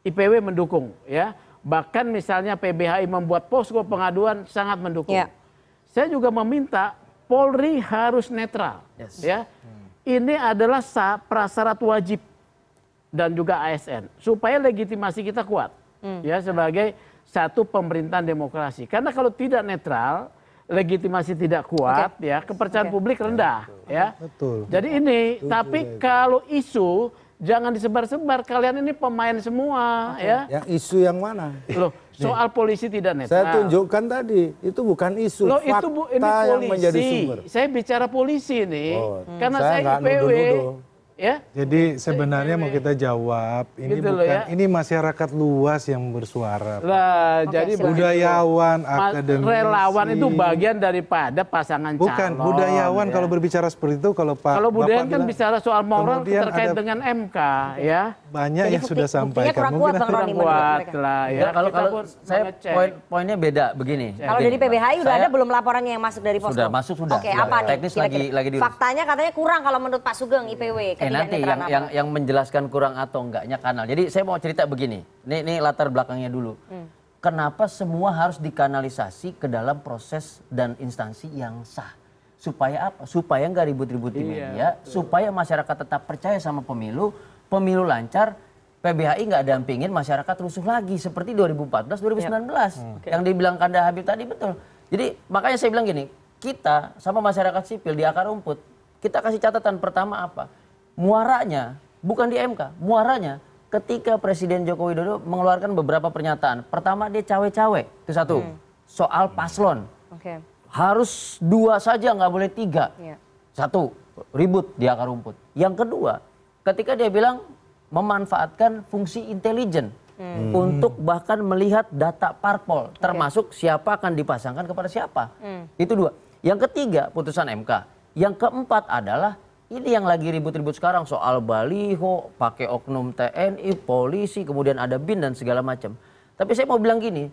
IPW mendukung, ya bahkan misalnya PBHI membuat posko pengaduan sangat mendukung. Yeah. Saya juga meminta Polri harus netral, yes. ya. Hmm. Ini adalah prasyarat wajib dan juga ASN supaya legitimasi kita kuat hmm. ya sebagai satu pemerintahan demokrasi. Karena kalau tidak netral, legitimasi tidak kuat okay. ya, kepercayaan okay. publik rendah ya. Betul. Jadi ini Betul. Ya, tapi Betul. kalau isu jangan disebar-sebar. Kalian ini pemain semua okay. ya. Yang isu yang mana? Loh, soal polisi tidak netral. Saya tunjukkan tadi, itu bukan isu, Loh, fakta itu bu, ini polisi. yang menjadi sumber. Saya bicara polisi nih, oh, karena saya, saya IPW ya. Jadi sebenarnya mau kita jawab ini gitu bukan ya. ini masyarakat luas yang bersuara. Lah, jadi budayawan, akademisi. Relawan itu bagian daripada pasangan bukan, calon. Bukan budayawan ya. kalau berbicara seperti itu kalau Pak Kalau budayawan kan bicara soal moral terkait dengan MK ya. Banyak jadi yang bukti, sudah sampaikan kurang kuat Bang kuat lah ya. ya kalau kalau saya poin poinnya beda begini. Kalau dari PBHI udah ada belum laporannya yang masuk dari Posko? Sudah masuk sudah. Oke, apa nih? Teknis lagi lagi di Faktanya katanya kurang kalau menurut Pak Sugeng IPW nanti yang yang yang menjelaskan kurang atau enggaknya kanal. Jadi saya mau cerita begini. Ini ini latar belakangnya dulu. Hmm. Kenapa semua harus dikanalisasi ke dalam proses dan instansi yang sah? Supaya apa? Supaya nggak ribut-ribut di iya, media, iya, supaya masyarakat tetap percaya sama pemilu, pemilu lancar, PBHI nggak dampingin masyarakat rusuh lagi seperti 2014 2019 ya. hmm. yang dibilang Kanda Habib tadi betul. Jadi makanya saya bilang gini, kita sama masyarakat sipil di akar rumput, kita kasih catatan pertama apa? muaranya bukan di MK, muaranya ketika Presiden Joko Widodo mengeluarkan beberapa pernyataan. Pertama dia cawe-cawe, itu satu. Hmm. Soal hmm. paslon. Okay. Harus dua saja, nggak boleh tiga. Yeah. Satu, ribut di akar rumput. Yang kedua, ketika dia bilang memanfaatkan fungsi intelijen. Hmm. Untuk hmm. bahkan melihat data parpol, termasuk siapa akan dipasangkan kepada siapa. Hmm. Itu dua. Yang ketiga, putusan MK. Yang keempat adalah ini yang lagi ribut-ribut sekarang soal baliho, pakai oknum TNI, polisi, kemudian ada BIN dan segala macam. Tapi saya mau bilang gini,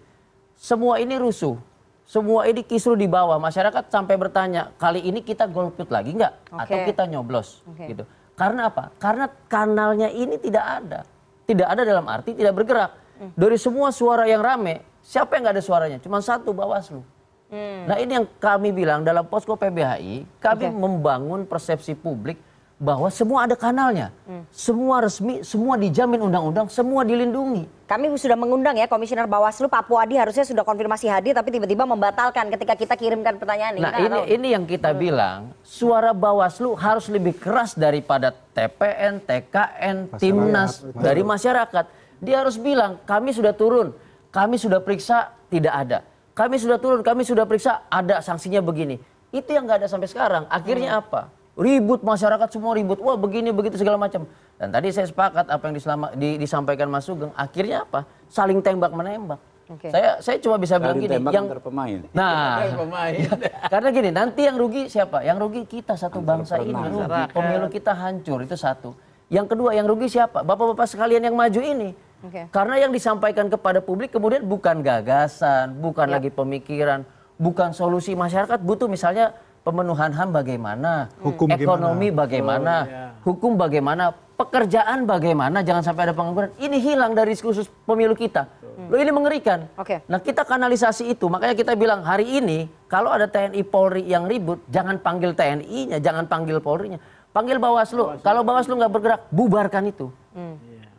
semua ini rusuh. Semua ini kisru di bawah. Masyarakat sampai bertanya, kali ini kita golput lagi nggak? Okay. Atau kita nyoblos? Okay. gitu. Karena apa? Karena kanalnya ini tidak ada. Tidak ada dalam arti tidak bergerak. Hmm. Dari semua suara yang rame, siapa yang nggak ada suaranya? Cuma satu, Bawaslu. Hmm. Nah ini yang kami bilang dalam posko PBHI, kami okay. membangun persepsi publik bahwa semua ada kanalnya. Hmm. Semua resmi, semua dijamin undang-undang, semua dilindungi. Kami sudah mengundang ya Komisioner Bawaslu Pak Puadi harusnya sudah konfirmasi hadir tapi tiba-tiba membatalkan ketika kita kirimkan pertanyaan. Nah ini, ini yang kita hmm. bilang, suara Bawaslu harus lebih keras daripada TPN, TKN, masyarakat, Timnas, masyarakat. dari masyarakat. Dia harus bilang, kami sudah turun, kami sudah periksa, tidak ada kami sudah turun, kami sudah periksa, ada sanksinya begini. Itu yang nggak ada sampai sekarang. Akhirnya hmm. apa? Ribut masyarakat semua ribut. Wah begini begitu segala macam. Dan tadi saya sepakat apa yang diselama, di, disampaikan Mas Sugeng. Akhirnya apa? Saling tembak menembak. Okay. Saya saya cuma bisa bilang gini, yang pemain. Nah, pemain. karena gini, nanti yang rugi siapa? Yang rugi kita satu Antar bangsa ini. Rugi. Pemilu kita hancur itu satu. Yang kedua yang rugi siapa? Bapak-bapak sekalian yang maju ini Okay. Karena yang disampaikan kepada publik kemudian bukan gagasan, bukan yeah. lagi pemikiran, bukan solusi masyarakat butuh misalnya pemenuhan HAM bagaimana, hukum ekonomi gimana? bagaimana, oh, yeah. hukum bagaimana, pekerjaan bagaimana, jangan sampai ada pengangguran. Ini hilang dari diskusi pemilu kita. Hmm. Loh ini mengerikan. Okay. Nah kita kanalisasi itu, makanya kita bilang hari ini kalau ada TNI Polri yang ribut, jangan panggil TNI-nya, jangan panggil Polri-nya. Panggil Bawaslu. Bawaslu. Kalau Bawaslu nggak bergerak, bubarkan itu. Hmm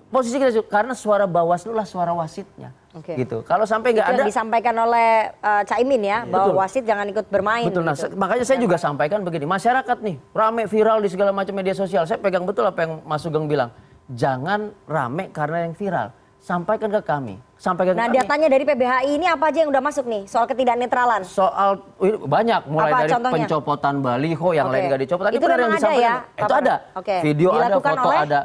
posisi kita karena suara Bawaslu lah suara wasitnya. Okay. gitu. Kalau sampai nggak ada disampaikan oleh uh, eh, Caimin ya betul. bahwa wasit jangan ikut bermain. Betul. Nah, gitu. makanya saya iya. juga sampaikan begini, masyarakat nih rame viral di segala macam media sosial. Saya pegang betul apa yang Mas Sugeng bilang. Jangan rame karena yang viral sampaikan ke kami. Sampaikan nah, ke datanya kami. dari PBHI ini apa aja yang udah masuk nih soal ketidaknetralan? Soal banyak, mulai apa, dari contohnya? pencopotan baliho yang okay. lain gak dicopot. Itu itu kan yang ada ya? Itu ada. Okay. Video Dilakukan ada, foto oleh? ada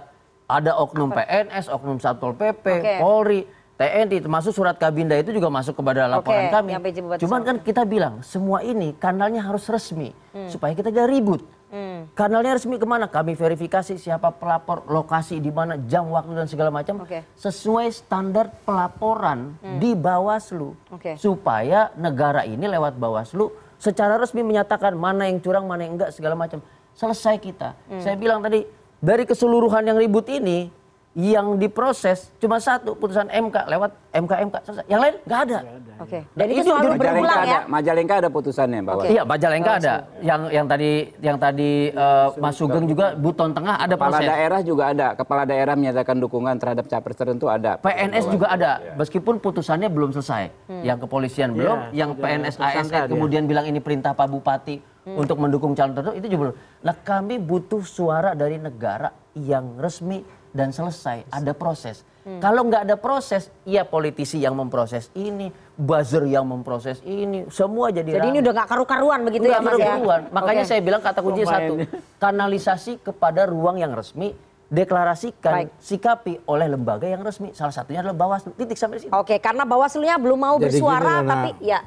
ada oknum PNS, oknum satpol pp, okay. polri, TNI termasuk surat kabinda itu juga masuk kepada laporan okay, kami. Cuman kan kita bilang semua ini kanalnya harus resmi hmm. supaya kita gak ribut. Hmm. Kanalnya resmi kemana? Kami verifikasi siapa pelapor, lokasi di mana, jam, waktu dan segala macam okay. sesuai standar pelaporan hmm. di Bawaslu okay. supaya negara ini lewat Bawaslu secara resmi menyatakan mana yang curang, mana yang enggak segala macam. Selesai kita. Hmm. Saya bilang tadi dari keseluruhan yang ribut ini yang diproses cuma satu putusan mk lewat mk mk yang lain nggak ada Oke. Okay. Dan nah, itu selalu berulang ya. Ada, Majalengka ada putusannya bahwa. Okay. Iya, Majalengka ada. Ya. Yang yang tadi yang tadi uh, Mas Sugeng juga Buton Tengah ada Kepala proses. daerah juga ada. Kepala daerah menyatakan dukungan terhadap capres tertentu ada. PNS juga ada. Ya. Meskipun putusannya belum selesai. Hmm. Yang kepolisian iya, belum, yang PNS ASN e kemudian bilang ini perintah Pak Bupati hmm. untuk mendukung calon tertentu itu juga belum. Nah, kami butuh suara dari negara yang resmi dan selesai. Ada proses. Hmm. Kalau nggak ada proses, ya politisi yang memproses ini, buzzer yang memproses ini, semua jadi. Jadi rame. ini udah nggak karu-karuan begitu udah ya, ya, karu-karuan. Ya? Makanya okay. saya bilang kata kunci satu, kanalisasi kepada ruang yang resmi deklarasikan Baik. sikapi oleh lembaga yang resmi. Salah satunya adalah Bawaslu. Titik sampai sini. Oke, okay, karena nya belum mau jadi bersuara gini, tapi ya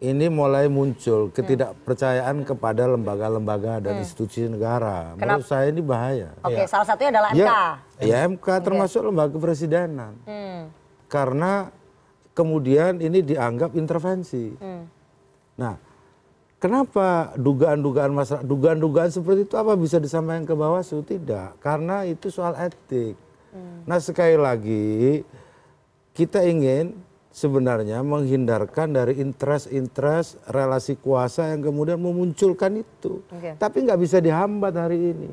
ini mulai muncul hmm. ketidakpercayaan hmm. kepada lembaga-lembaga dan hmm. institusi negara. Kenapa? Menurut saya ini bahaya. Oke, okay, ya. salah satunya adalah iya. MK. Ya, ya MK okay. termasuk lembaga presidenan. Hmm. Karena kemudian ini dianggap intervensi. Hmm. Nah, kenapa dugaan-dugaan masyarakat, dugaan-dugaan seperti itu apa bisa disampaikan ke Bawaslu? Tidak, karena itu soal etik. Hmm. Nah, sekali lagi kita ingin sebenarnya menghindarkan dari interest-interest relasi kuasa yang kemudian memunculkan itu. Okay. Tapi nggak bisa dihambat hari ini.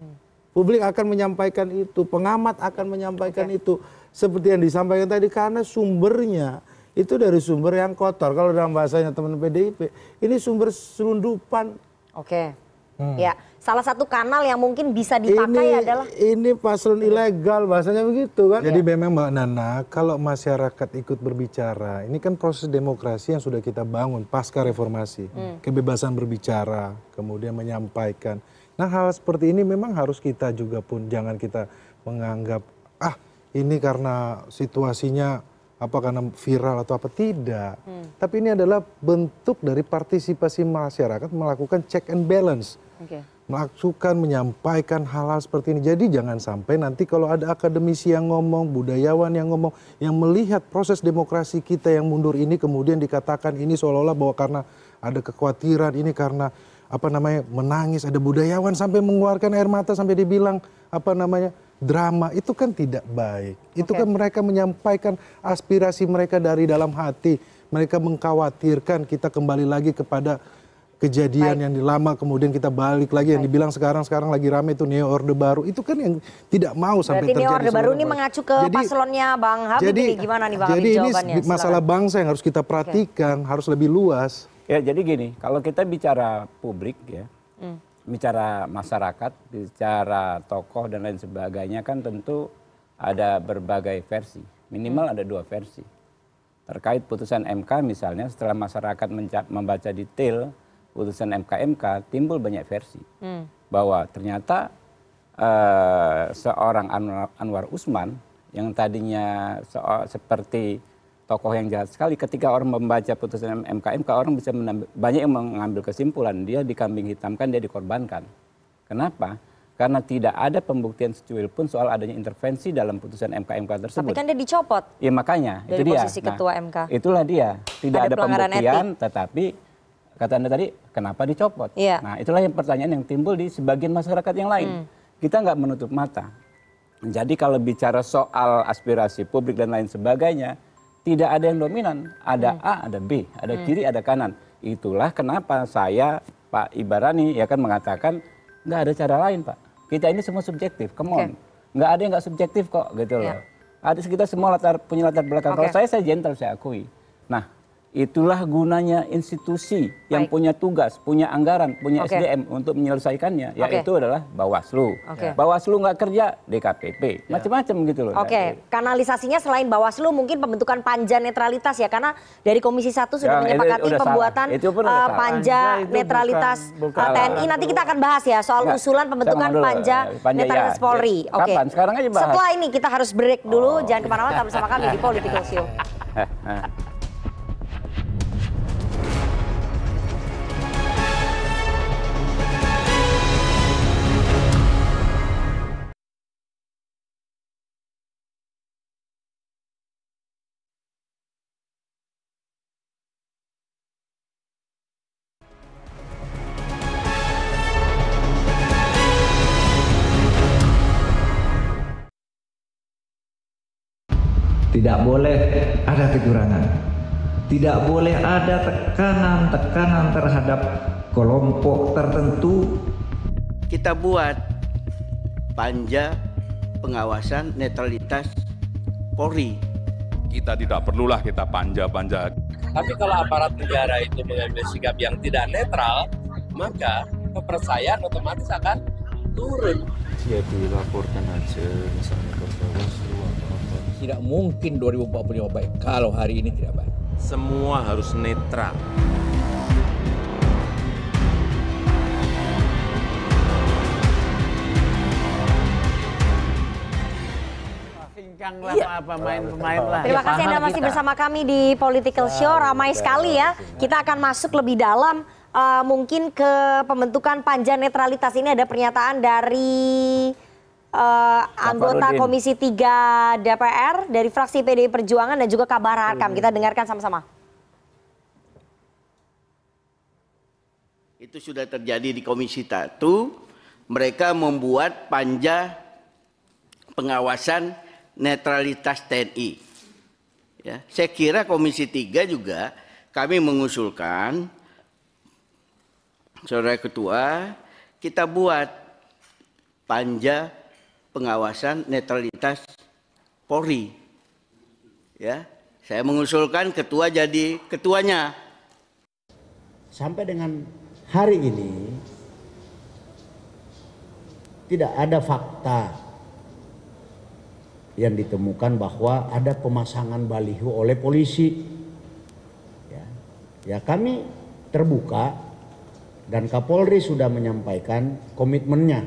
Hmm. Publik akan menyampaikan itu, pengamat akan menyampaikan okay. itu. Seperti yang disampaikan tadi, karena sumbernya itu dari sumber yang kotor. Kalau dalam bahasanya teman PDIP, ini sumber selundupan. Oke, okay. hmm. ya salah satu kanal yang mungkin bisa dipakai ini, adalah ini paslon ilegal bahasanya begitu kan. Jadi ya. memang Mbak Nana kalau masyarakat ikut berbicara, ini kan proses demokrasi yang sudah kita bangun pasca reformasi. Hmm. Kebebasan berbicara, kemudian menyampaikan. Nah, hal seperti ini memang harus kita juga pun jangan kita menganggap ah ini karena situasinya apa karena viral atau apa tidak. Hmm. Tapi ini adalah bentuk dari partisipasi masyarakat melakukan check and balance. Okay melakukan menyampaikan hal-hal seperti ini. Jadi jangan sampai nanti kalau ada akademisi yang ngomong, budayawan yang ngomong, yang melihat proses demokrasi kita yang mundur ini kemudian dikatakan ini seolah-olah bahwa karena ada kekhawatiran ini karena apa namanya menangis ada budayawan sampai mengeluarkan air mata sampai dibilang apa namanya drama itu kan tidak baik. Itu okay. kan mereka menyampaikan aspirasi mereka dari dalam hati. Mereka mengkhawatirkan kita kembali lagi kepada kejadian Baik. yang lama kemudian kita balik lagi Baik. yang dibilang sekarang sekarang lagi rame itu neo orde baru itu kan yang tidak mau sampai Berarti terjadi. neo orde baru ini mengacu ke jadi, paslonnya Bang Habib jadi, ini gimana nih Bang Jadi Habib ini jawabannya, masalah bangsa yang harus kita perhatikan okay. harus lebih luas. Ya jadi gini kalau kita bicara publik ya. Hmm. Bicara masyarakat, bicara tokoh dan lain sebagainya kan tentu ada berbagai versi. Minimal hmm. ada dua versi. Terkait putusan MK misalnya setelah masyarakat membaca detail Putusan MKMK timbul banyak versi hmm. bahwa ternyata eh, seorang Anwar Usman yang tadinya seperti tokoh yang jahat sekali ketika orang membaca putusan MKMK orang bisa banyak yang mengambil kesimpulan dia dikambing hitamkan dia dikorbankan kenapa karena tidak ada pembuktian secuil pun soal adanya intervensi dalam putusan MKMK MK tersebut. Tapi kan dia dicopot. Iya makanya dari itu dia. posisi nah, ketua nah, MK. Itulah dia. Tidak ada, ada pembuktian etik. tetapi kata anda tadi kenapa dicopot ya. nah itulah yang pertanyaan yang timbul di sebagian masyarakat yang lain hmm. kita nggak menutup mata jadi kalau bicara soal aspirasi publik dan lain sebagainya tidak ada yang dominan ada hmm. A ada B ada hmm. kiri ada kanan itulah kenapa saya Pak Ibarani ya kan mengatakan nggak ada cara lain Pak kita ini semua subjektif come on okay. nggak ada yang nggak subjektif kok gitu loh loh iya. ada kita semua latar punya latar belakang okay. kalau saya saya gentle saya akui nah Itulah gunanya institusi yang punya tugas, punya anggaran, punya okay. SDM untuk menyelesaikannya, yaitu adalah Bawaslu. Okay. Bawaslu nggak kerja, DKPP, ya. macam-macam gitu loh. Oke, okay. kanalisasinya selain Bawaslu mungkin pembentukan panja netralitas ya, karena dari Komisi 1 sudah ya, menyepakati pembuatan itu uh, panja itu netralitas bukan, bukan. Eh, TNI. Nanti kita akan bahas ya soal Enggak, usulan pembentukan panja, eh, panja ya. netralitas ya, Polri. Ya, Oke. Okay. Sekarang aja bahas. Setelah ini kita harus break dulu, oh. jangan kemana-mana, tetap bersama kami di Political Show. Tidak boleh ada kecurangan. Tidak boleh ada tekanan-tekanan terhadap kelompok tertentu. Kita buat panja pengawasan netralitas Polri. Kita tidak perlulah kita panja-panja. Tapi kalau aparat negara itu mengambil sikap yang tidak netral, maka kepercayaan otomatis akan turun. Ya dilaporkan aja misalnya ke Bawaslu tidak mungkin 2045 baik kalau hari ini tidak baik. Semua harus netral. iya. apa main-pemain lah. Terima kasih Anda masih kita. bersama kami di Political Show. Iya, Ramai sekali ya. Kita akan masuk lebih dalam uh, mungkin ke pembentukan panja netralitas ini ada pernyataan dari Eh, anggota komisi tiga dpr dari fraksi PD perjuangan dan juga kabar hakam kita dengarkan sama sama itu sudah terjadi di komisi satu mereka membuat panja pengawasan netralitas TNI ya saya kira komisi tiga juga kami mengusulkan saudara ketua kita buat panja pengawasan netralitas Polri. Ya, saya mengusulkan ketua jadi ketuanya. Sampai dengan hari ini tidak ada fakta yang ditemukan bahwa ada pemasangan baliho oleh polisi. Ya, ya kami terbuka dan Kapolri sudah menyampaikan komitmennya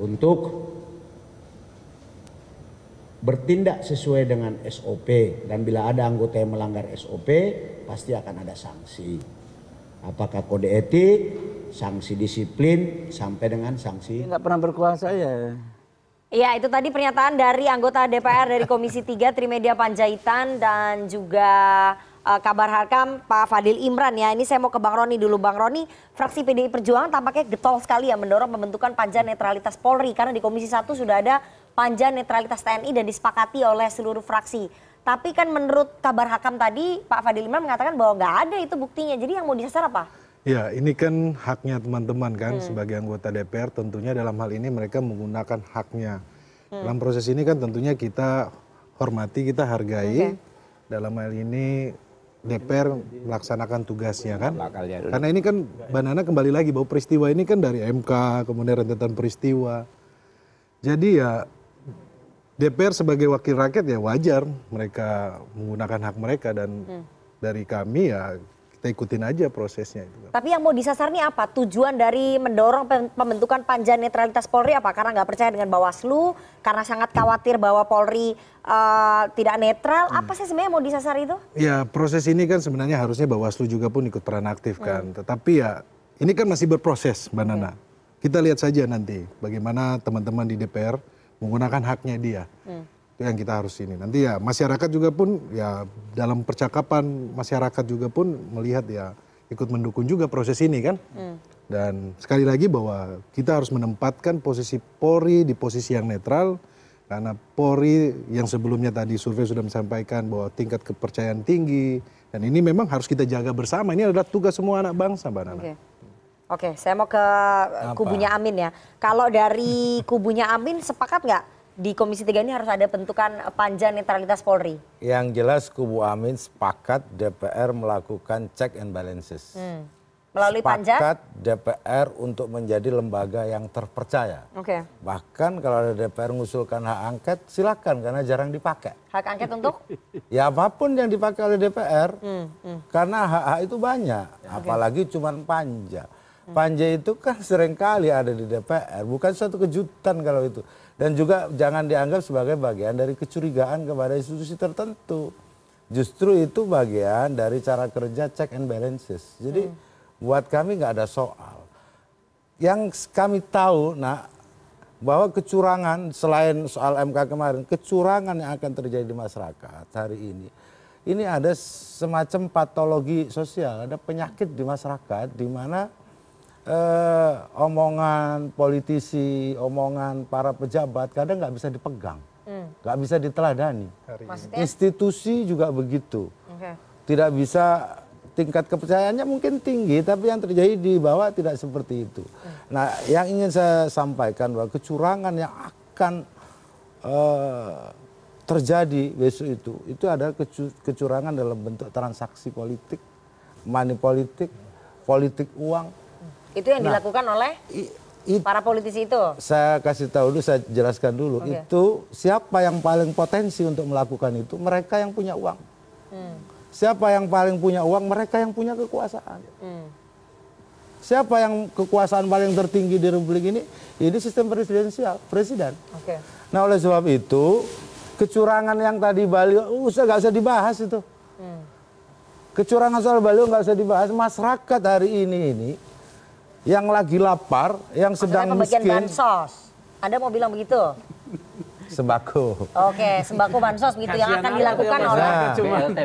untuk bertindak sesuai dengan SOP dan bila ada anggota yang melanggar SOP pasti akan ada sanksi. Apakah kode etik, sanksi disiplin sampai dengan sanksi? Enggak pernah berkuasa ya. Iya itu tadi pernyataan dari anggota DPR dari Komisi 3 Trimedia Panjaitan dan juga uh, kabar harkam Pak Fadil Imran ya. Ini saya mau ke Bang Roni dulu. Bang Roni, fraksi PDI Perjuangan tampaknya getol sekali ya mendorong pembentukan panja netralitas Polri karena di Komisi 1 sudah ada panja netralitas TNI dan disepakati oleh seluruh fraksi. Tapi kan menurut kabar hakam tadi Pak Fadil Imran mengatakan bahwa nggak ada itu buktinya. Jadi yang mau disasar apa? Ya, ini kan haknya teman-teman kan hmm. sebagai anggota DPR tentunya dalam hal ini mereka menggunakan haknya. Hmm. Dalam proses ini kan tentunya kita hormati, kita hargai. Okay. Dalam hal ini DPR melaksanakan tugasnya kan. Karena ini kan banana kembali lagi bahwa peristiwa ini kan dari MK, kemudian rentetan peristiwa. Jadi ya DPR sebagai wakil rakyat ya wajar mereka menggunakan hak mereka dan hmm. dari kami ya kita ikutin aja prosesnya itu. Tapi yang mau disasar ini apa? Tujuan dari mendorong pembentukan panja netralitas Polri apa? Karena nggak percaya dengan Bawaslu, karena sangat khawatir bahwa Polri uh, tidak netral. Hmm. Apa sih sebenarnya yang mau disasar itu? Ya proses ini kan sebenarnya harusnya Bawaslu juga pun ikut peran aktif hmm. kan. Hmm. Tetapi ya ini kan masih berproses, Mbak hmm. Nana. Hmm. Kita lihat saja nanti bagaimana teman-teman di DPR menggunakan haknya dia. Hmm. Itu yang kita harus ini. Nanti ya masyarakat juga pun ya dalam percakapan masyarakat juga pun melihat ya ikut mendukung juga proses ini kan. Hmm. Dan sekali lagi bahwa kita harus menempatkan posisi Polri di posisi yang netral karena Polri yang sebelumnya tadi survei sudah menyampaikan bahwa tingkat kepercayaan tinggi dan ini memang harus kita jaga bersama. Ini adalah tugas semua anak bangsa, Mbak Nana. Okay. Oke, saya mau ke eh, Apa? kubunya Amin ya. Kalau dari kubunya Amin sepakat nggak di Komisi 3 ini harus ada bentukan eh, panja netralitas Polri? Yang jelas kubu Amin sepakat DPR melakukan check and balances. Hmm. Melalui panja? Sepakat DPR untuk menjadi lembaga yang terpercaya. Oke. Okay. Bahkan kalau ada DPR mengusulkan hak angket, silakan karena jarang dipakai. Hak angket untuk? ya apapun yang dipakai oleh DPR, hmm, hmm. karena hak-hak itu banyak, okay. apalagi cuma panja. Panja itu kan seringkali ada di DPR, bukan suatu kejutan kalau itu. Dan juga jangan dianggap sebagai bagian dari kecurigaan kepada institusi tertentu. Justru itu bagian dari cara kerja check and balances. Jadi hmm. buat kami nggak ada soal. Yang kami tahu, nah bahwa kecurangan selain soal MK kemarin, kecurangan yang akan terjadi di masyarakat hari ini ini ada semacam patologi sosial, ada penyakit di masyarakat di mana eh, omongan politisi, omongan para pejabat kadang nggak bisa dipegang, hmm. nggak hmm. bisa diteladani. Maksudnya? Institusi juga begitu, okay. tidak bisa tingkat kepercayaannya mungkin tinggi, tapi yang terjadi di bawah tidak seperti itu. Hmm. Nah, yang ingin saya sampaikan bahwa kecurangan yang akan eh, terjadi besok itu, itu ada kecurangan dalam bentuk transaksi politik, money politik, politik uang, itu yang nah, dilakukan oleh it, para politisi itu? Saya kasih tahu dulu, saya jelaskan dulu. Okay. Itu siapa yang paling potensi untuk melakukan itu? Mereka yang punya uang. Hmm. Siapa yang paling punya uang? Mereka yang punya kekuasaan. Hmm. Siapa yang kekuasaan paling tertinggi di Republik ini? Ini sistem presidensial, presiden. Okay. Nah oleh sebab itu, kecurangan yang tadi Bali, uh, usah nggak usah dibahas itu. Hmm. Kecurangan soal Bali gak usah dibahas. Masyarakat hari ini ini yang lagi lapar, yang sedang miskin. bansos. Anda mau bilang begitu? sembako. Oke, sembako bansos begitu nah. yang akan dilakukan oleh nah,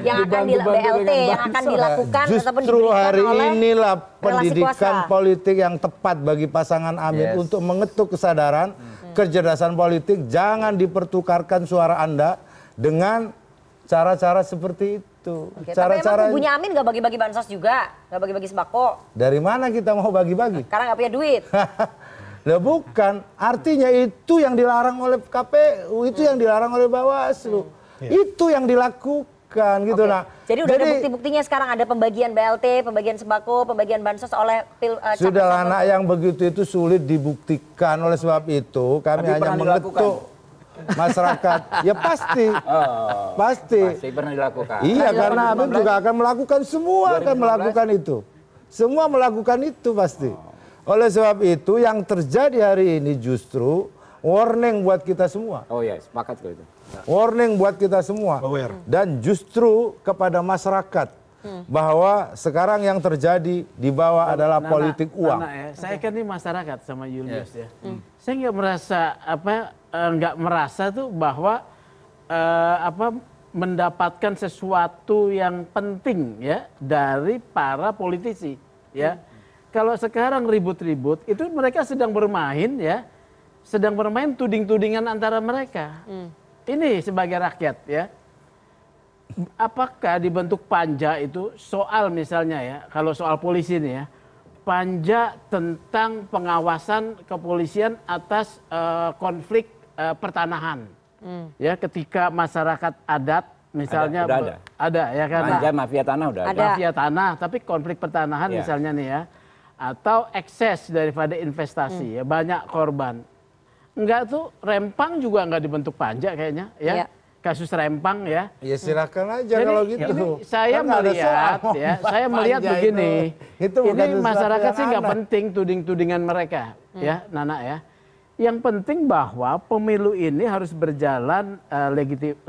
yang akan di BLT yang akan dilakukan nah, Justru hari inilah pendidikan politik yang tepat bagi pasangan Amin yes. untuk mengetuk kesadaran hmm. kecerdasan politik jangan dipertukarkan suara Anda dengan cara-cara seperti itu. cara -cara tapi emang punya Amin gak bagi-bagi bansos juga? Gak bagi-bagi sembako? Dari mana kita mau bagi-bagi? Karena gak punya duit. Lah bukan, artinya itu yang dilarang oleh KPU, itu hmm. yang dilarang oleh Bawaslu. Hmm. Itu yang dilakukan gitu okay. nah. Jadi udah jadi, ada bukti-buktinya sekarang ada pembagian BLT, pembagian sembako, pembagian bansos oleh pil, uh, eh, Sudah anak yang begitu itu sulit dibuktikan oleh sebab itu kami Tapi hanya mengetuk dilakukan masyarakat ya pasti oh, pasti pasti pernah dilakukan iya karena Habib juga akan melakukan semua 2015. akan melakukan itu semua melakukan itu pasti oh. oleh sebab itu yang terjadi hari ini justru warning buat kita semua oh ya sepakat kalau itu warning buat kita semua Aware. dan justru kepada masyarakat Hmm. bahwa sekarang yang terjadi di bawah Nana, adalah politik uang. Nana ya, saya kan ini masyarakat sama Julius yes. Ya. ya. Hmm. Saya nggak merasa apa eh, nggak merasa tuh bahwa eh, apa mendapatkan sesuatu yang penting ya dari para politisi ya. Hmm. Kalau sekarang ribut-ribut itu mereka sedang bermain ya, sedang bermain tuding-tudingan antara mereka. Hmm. Ini sebagai rakyat ya apakah dibentuk panja itu soal misalnya ya, kalau soal polisi ini ya, panja tentang pengawasan kepolisian atas uh, konflik uh, pertanahan. Hmm. Ya, ketika masyarakat adat misalnya ada, ada. ada ya kan. Panja nah, mafia tanah udah ada. Mafia tanah, tapi konflik pertanahan ya. misalnya nih ya atau ekses daripada investasi hmm. ya banyak korban. Enggak tuh rempang juga enggak dibentuk panja kayaknya ya. ya kasus Rempang ya. Ya silakan aja Jadi, kalau gitu. Ini saya kan melihat ya, saya melihat begini. Itu, itu ini masyarakat sih nggak penting tuding-tudingan mereka hmm. ya, Nana ya. Yang penting bahwa pemilu ini harus berjalan uh,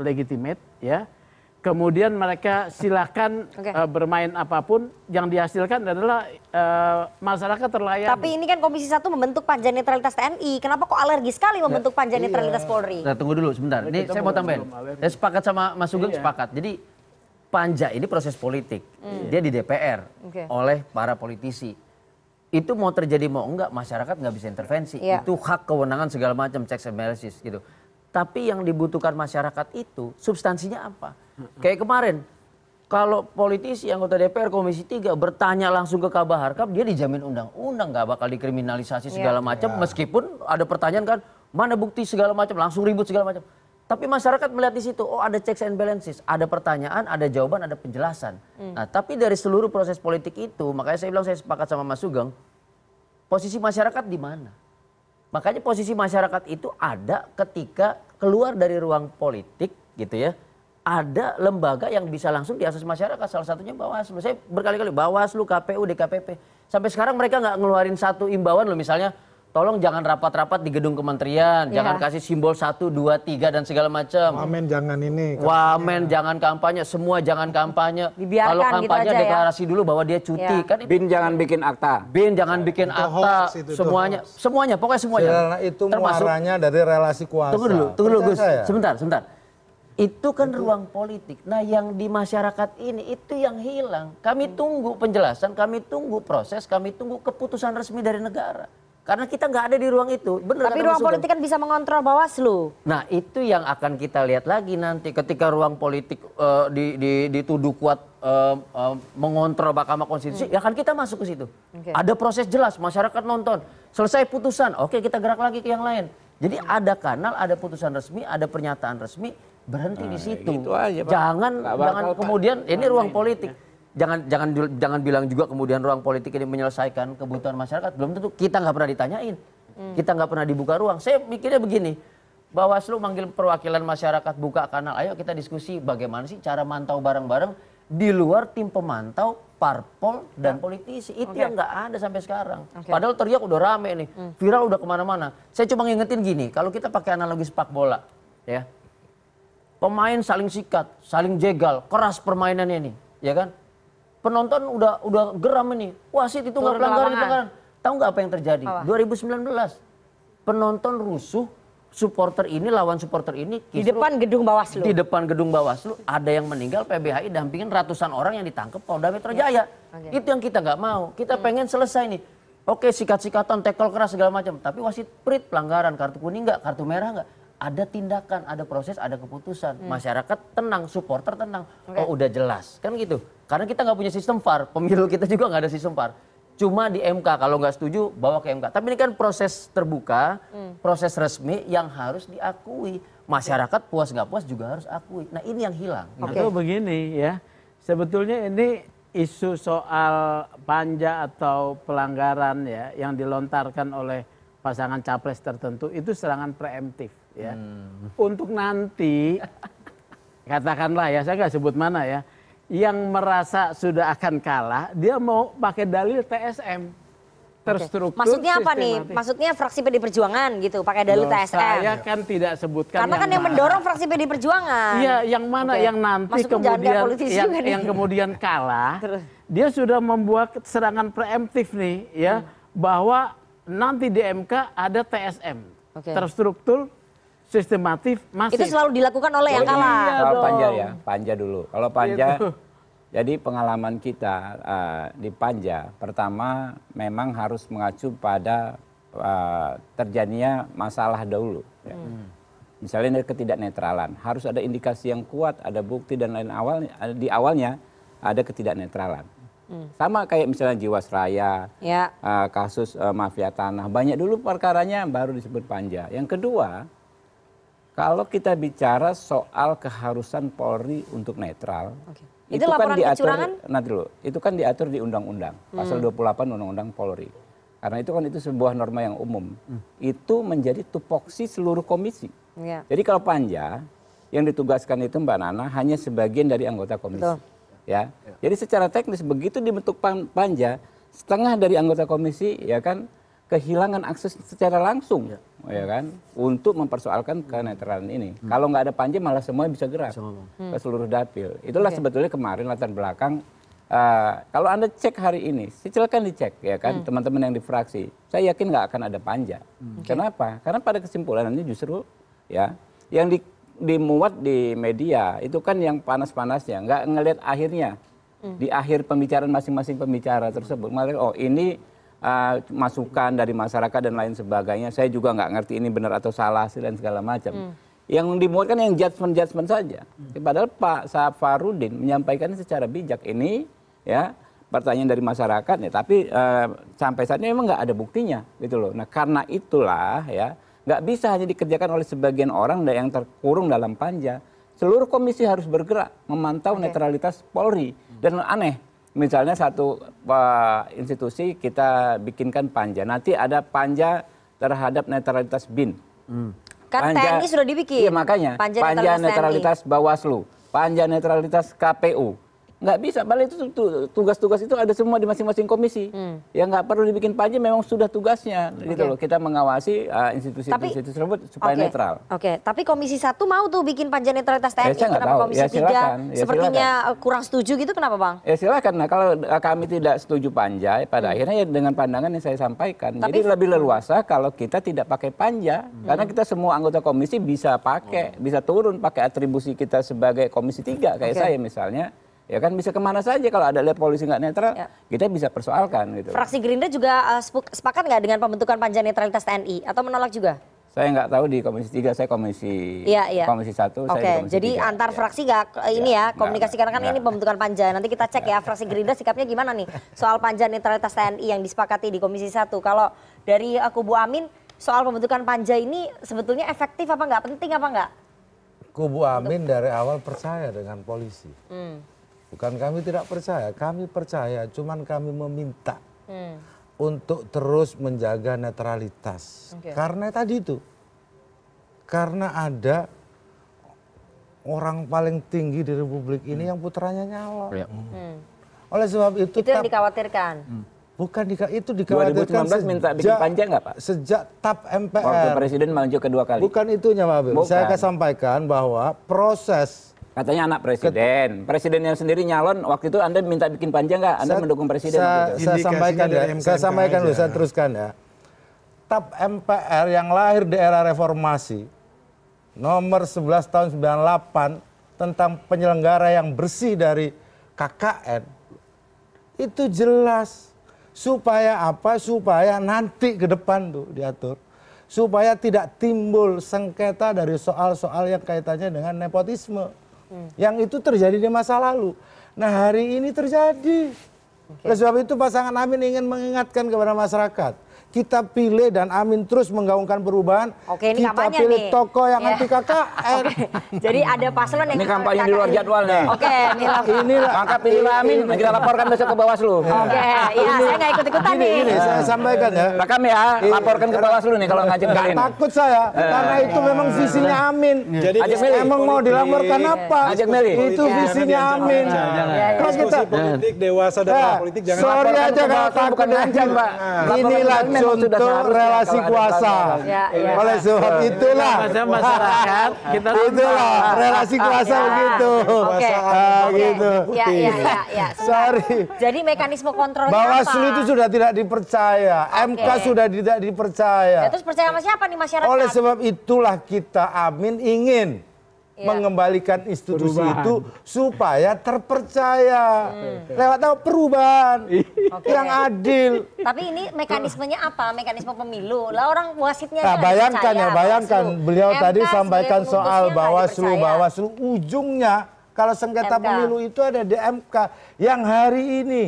legitimate ya kemudian mereka silahkan eh, bermain apapun yang dihasilkan adalah eh, masyarakat terlayani. Tapi ini kan Komisi Satu membentuk panja netralitas TNI, kenapa kok alergi sekali membentuk nah, panja netralitas iya. Polri? Nah, tunggu dulu sebentar, ini saya mau tambahin. Saya sepakat sama Mas Sugeng iya. sepakat. Jadi panja ini proses politik, hmm. dia di DPR okay. oleh para politisi. Itu mau terjadi mau enggak masyarakat nggak bisa intervensi. Yeah. Itu hak kewenangan segala macam checks and balances gitu. Tapi yang dibutuhkan masyarakat itu substansinya apa? Kayak kemarin, kalau politisi anggota DPR Komisi 3 bertanya langsung ke Kabah Harkap, dia dijamin undang-undang nggak bakal dikriminalisasi iya. segala macam. Yeah. Meskipun ada pertanyaan kan, mana bukti segala macam, langsung ribut segala macam. Tapi masyarakat melihat di situ, oh ada checks and balances, ada pertanyaan, ada jawaban, ada penjelasan. Mm. Nah, tapi dari seluruh proses politik itu, makanya saya bilang saya sepakat sama Mas Sugeng, posisi masyarakat di mana? Makanya posisi masyarakat itu ada ketika keluar dari ruang politik, gitu ya ada lembaga yang bisa langsung diakses masyarakat salah satunya Bawaslu saya berkali-kali Bawaslu KPU DKPP sampai sekarang mereka nggak ngeluarin satu imbauan loh misalnya tolong jangan rapat-rapat di gedung kementerian yeah. jangan kasih simbol satu dua tiga dan segala macam wamen jangan ini kampanye. wamen jangan kampanye semua jangan kampanye kalau gitu kampanye gitu deklarasi ya. dulu bahwa dia cuti yeah. kan itu, bin jangan bikin akta bin jangan bikin itu akta hoax, itu, semuanya itu semuanya pokoknya semuanya Karena itu termasuk muaranya dari relasi kuasa tunggu dulu tunggu dulu Gus sebentar sebentar itu kan Betul. ruang politik. Nah, yang di masyarakat ini itu yang hilang. Kami hmm. tunggu penjelasan, kami tunggu proses, kami tunggu keputusan resmi dari negara. Karena kita nggak ada di ruang itu. Bener, Tapi ruang politik kan bisa mengontrol Bawaslu. Nah, itu yang akan kita lihat lagi nanti ketika ruang politik uh, di, di, dituduh kuat uh, uh, mengontrol Mahkamah Konstitusi, hmm. ya kan kita masuk ke situ. Okay. Ada proses jelas, masyarakat nonton. Selesai putusan, oke kita gerak lagi ke yang lain. Jadi hmm. ada kanal, ada putusan resmi, ada pernyataan resmi berhenti nah, di situ. Gitu aja, Pak. Jangan jangan Pak. kemudian ini ruang politik. Jangan jangan jangan bilang juga kemudian ruang politik ini menyelesaikan kebutuhan masyarakat. Belum tentu kita nggak pernah ditanyain. Hmm. Kita nggak pernah dibuka ruang. Saya mikirnya begini. Bawaslu manggil perwakilan masyarakat buka kanal. Ayo kita diskusi bagaimana sih cara mantau bareng-bareng di luar tim pemantau parpol dan ya. politisi itu okay. yang nggak ada sampai sekarang. Okay. Padahal teriak udah rame nih, hmm. viral udah kemana-mana. Saya cuma ngingetin gini, kalau kita pakai analogi sepak bola, ya Pemain saling sikat, saling jegal, keras permainannya ini, ya kan? Penonton udah udah geram ini. Wasit itu nggak pelanggaran, pelanggaran. Tahu nggak apa yang terjadi? Apa? 2019 penonton rusuh supporter ini lawan supporter ini di depan gedung Bawaslu. Di depan gedung Bawaslu ada yang meninggal PBHI dampingin ratusan orang yang ditangkap Polda Metro iya. Jaya. Ya. Okay. Itu yang kita nggak mau. Kita hmm. pengen selesai nih. Oke, sikat-sikatan, tackle keras segala macam, tapi wasit perit pelanggaran kartu kuning nggak, kartu merah nggak ada tindakan, ada proses, ada keputusan. Hmm. Masyarakat tenang, supporter tenang. Okay. Oh udah jelas, kan gitu. Karena kita nggak punya sistem VAR, pemilu kita juga nggak ada sistem VAR. Cuma di MK kalau nggak setuju bawa ke MK. Tapi ini kan proses terbuka, hmm. proses resmi yang harus diakui. Masyarakat puas nggak puas juga harus akui. Nah ini yang hilang. Okay. Itu begini ya, sebetulnya ini isu soal panja atau pelanggaran ya yang dilontarkan oleh pasangan capres tertentu itu serangan preemptif ya. Hmm. Untuk nanti katakanlah ya, saya nggak sebut mana ya, yang merasa sudah akan kalah, dia mau pakai dalil TSM terstruktur. Maksudnya apa nih? Maksudnya fraksi PD Perjuangan gitu, pakai dalil Loh, TSM. Saya kan tidak sebutkan. Karena yang kan yang mana. mendorong fraksi PD Perjuangan. Iya, yang mana Oke. yang nanti maksudnya kemudian yang, yang kemudian kalah, dia sudah membuat serangan preemptif nih, ya, hmm. bahwa nanti di MK ada TSM, okay. terstruktur, sistematif masif. Itu selalu dilakukan oleh yang iya kalah. Iya Kalau panja ya, panja dulu. Kalau panja iya jadi pengalaman kita uh, di panja pertama memang harus mengacu pada uh, terjadinya masalah dahulu. Ya. Hmm. Misalnya dari ketidaknetralan, harus ada indikasi yang kuat, ada bukti dan lain awal eh, di awalnya ada ketidaknetralan. Hmm. Sama kayak misalnya Jiwasraya, ya. uh, kasus uh, mafia tanah, banyak dulu perkaranya baru disebut panja. Yang kedua, kalau kita bicara soal keharusan Polri untuk netral, okay. itu, itu kan diatur nanti nah dulu, itu kan diatur di undang-undang, hmm. pasal 28 Undang-Undang Polri. Karena itu kan itu sebuah norma yang umum. Hmm. Itu menjadi tupoksi seluruh komisi. Yeah. Jadi kalau Panja yang ditugaskan itu Mbak Nana hanya sebagian dari anggota komisi. Betul. ya. Jadi secara teknis begitu dibentuk Panja, setengah dari anggota komisi ya kan kehilangan akses secara langsung ya. ya kan untuk mempersoalkan kenetralan ini hmm. kalau nggak ada panja malah semuanya bisa gerak hmm. ke seluruh dapil itulah okay. Iya. sebetulnya kemarin latar belakang uh, kalau anda cek hari ini silakan dicek ya kan hmm. teman-teman hmm. yang di fraksi saya yakin nggak akan ada panja hmm. okay. kenapa karena pada kesimpulan ini justru ya yang di, dimuat di media itu kan yang panas-panasnya nggak ngelihat akhirnya hmm. di akhir pembicaraan masing-masing pembicara tersebut malah oh ini uh, masukan dari masyarakat dan lain sebagainya. Saya juga nggak ngerti ini benar atau salah dan segala macam. Hmm. Yang dimuat kan yang judgement-judgement saja. Hmm. Padahal Pak Safarudin menyampaikan secara bijak ini ya pertanyaan dari masyarakat ya, tapi uh, sampai saat ini memang nggak ada buktinya gitu loh. Nah karena itulah ya nggak bisa hanya dikerjakan oleh sebagian orang yang terkurung dalam panja. Seluruh komisi harus bergerak memantau okay. netralitas Polri dan aneh misalnya satu eh, institusi kita bikinkan panja. Nanti ada panja terhadap netralitas BIN. Hmm. Kan panja, TNI sudah dibikin. Iya makanya. Panja, panja netralitas, netralitas Bawaslu. Panja netralitas KPU nggak bisa balik itu tugas-tugas itu ada semua di masing-masing komisi hmm. ya nggak perlu dibikin panja memang sudah tugasnya okay. Hmm. gitu loh kita mengawasi institusi-institusi ah, uh, tersebut supaya okay. netral oke okay. tapi komisi satu mau tuh bikin panja netralitas ya, TNI ya, kenapa komisi ya, tiga ya, sepertinya silakan. kurang setuju gitu kenapa bang ya silakan nah kalau ah, kami tidak setuju panja pada hmm. akhirnya ya dengan pandangan yang saya sampaikan tapi, jadi lebih leluasa kalau kita tidak pakai panja hmm. karena kita semua anggota komisi bisa pakai hmm. bisa turun pakai atribusi kita sebagai komisi tiga kayak okay. saya misalnya ya kan bisa kemana saja kalau ada lihat polisi nggak netral ya. kita bisa persoalkan gitu fraksi gerindra juga uh, sepakat nggak dengan pembentukan panja netralitas tni atau menolak juga saya nggak tahu di komisi 3, saya komisi ya, ya. komisi 1, oke Jadi 3. antar iya. fraksi nggak ya. ini ya, komunikasi karena kan ini pembentukan panja. Nanti kita cek ya fraksi Gerindra sikapnya gimana nih soal panja netralitas TNI yang disepakati di komisi satu Kalau dari eh, kubu Amin soal pembentukan panja ini sebetulnya efektif apa nggak penting apa nggak? Kubu Amin Untuk... dari awal percaya dengan polisi. Hmm Bukan kami tidak percaya, kami percaya, cuman kami meminta hmm. untuk terus menjaga netralitas. Okay. Karena tadi itu, karena ada orang paling tinggi di Republik ini hmm. yang putranya nyalon. Ya. Hmm. hmm. Oleh sebab itu, itu yang dikhawatirkan. Hmm. Bukan di, itu dikhawatirkan 2019 minta bikin panjang nggak Pak? Sejak TAP MPR. Waktu Presiden maju kedua kali. Bukan itunya Pak Saya akan sampaikan bahwa proses Katanya anak presiden. presiden yang sendiri nyalon waktu itu Anda minta bikin panjang nggak? Anda saya, mendukung presiden? Gitu. Saya, saya sampaikan ya, saya sampaikan dulu, saya teruskan ya. Tap MPR yang lahir di era reformasi nomor 11 tahun 98 tentang penyelenggara yang bersih dari KKN itu jelas supaya apa supaya nanti ke depan tuh diatur supaya tidak timbul sengketa dari soal-soal yang kaitannya dengan nepotisme. Hmm. yang itu terjadi di masa lalu. Nah hari ini terjadi. Oleh sebab itu pasangan Amin ingin mengingatkan kepada masyarakat kita pilih dan Amin terus menggaungkan perubahan. Oke, ini kita pilih nih. tokoh yang yeah. anti KKN. okay. Jadi ada paslon yang ini kampanye di luar jadwal nih. Oke, okay, ini maka pilih Amin. Kita laporkan besok ke Bawaslu. Oke, okay. ya iya. saya nggak ikut ikutan nih. Ini, saya sampaikan ya. Rekam ya, iya. laporkan ke Bawaslu nih kalau ngajak kali ini. Takut saya, eh. karena itu memang visinya eh. Amin. Iya. Jadi emang mau dilaporkan apa? Ajak Meli. Itu visinya Amin. Kalau kita politik dewasa dan eh, politik jangan. Sorry aja kalau takut anjing, ya. Pak. Inilah memang sudah relasi kuasa. Ya, iya. ya. Oleh sebab itulah masyarakat kita itulah relasi ah, kuasa ah, begitu. Ah, oke. gitu. Ya, ya, ya, Sorry. Jadi mekanisme kontrolnya Bawaslu itu sudah tidak dipercaya, MK sudah tidak dipercaya. Ya, terus percaya sama siapa nih masyarakat? Oleh sebab itulah kita Amin ingin Iya. mengembalikan institusi perubahan. itu supaya terpercaya hmm. lewat tahu perubahan iya. okay. yang adil. Tapi ini mekanismenya apa? Mekanisme pemilu lah orang wasitnya. Nah, bayangkan percaya, ya, bayangkan Bawaslu. beliau MK tadi sampaikan soal bawaslu, bawaslu ujungnya kalau sengketa MK. pemilu itu ada di MK yang hari ini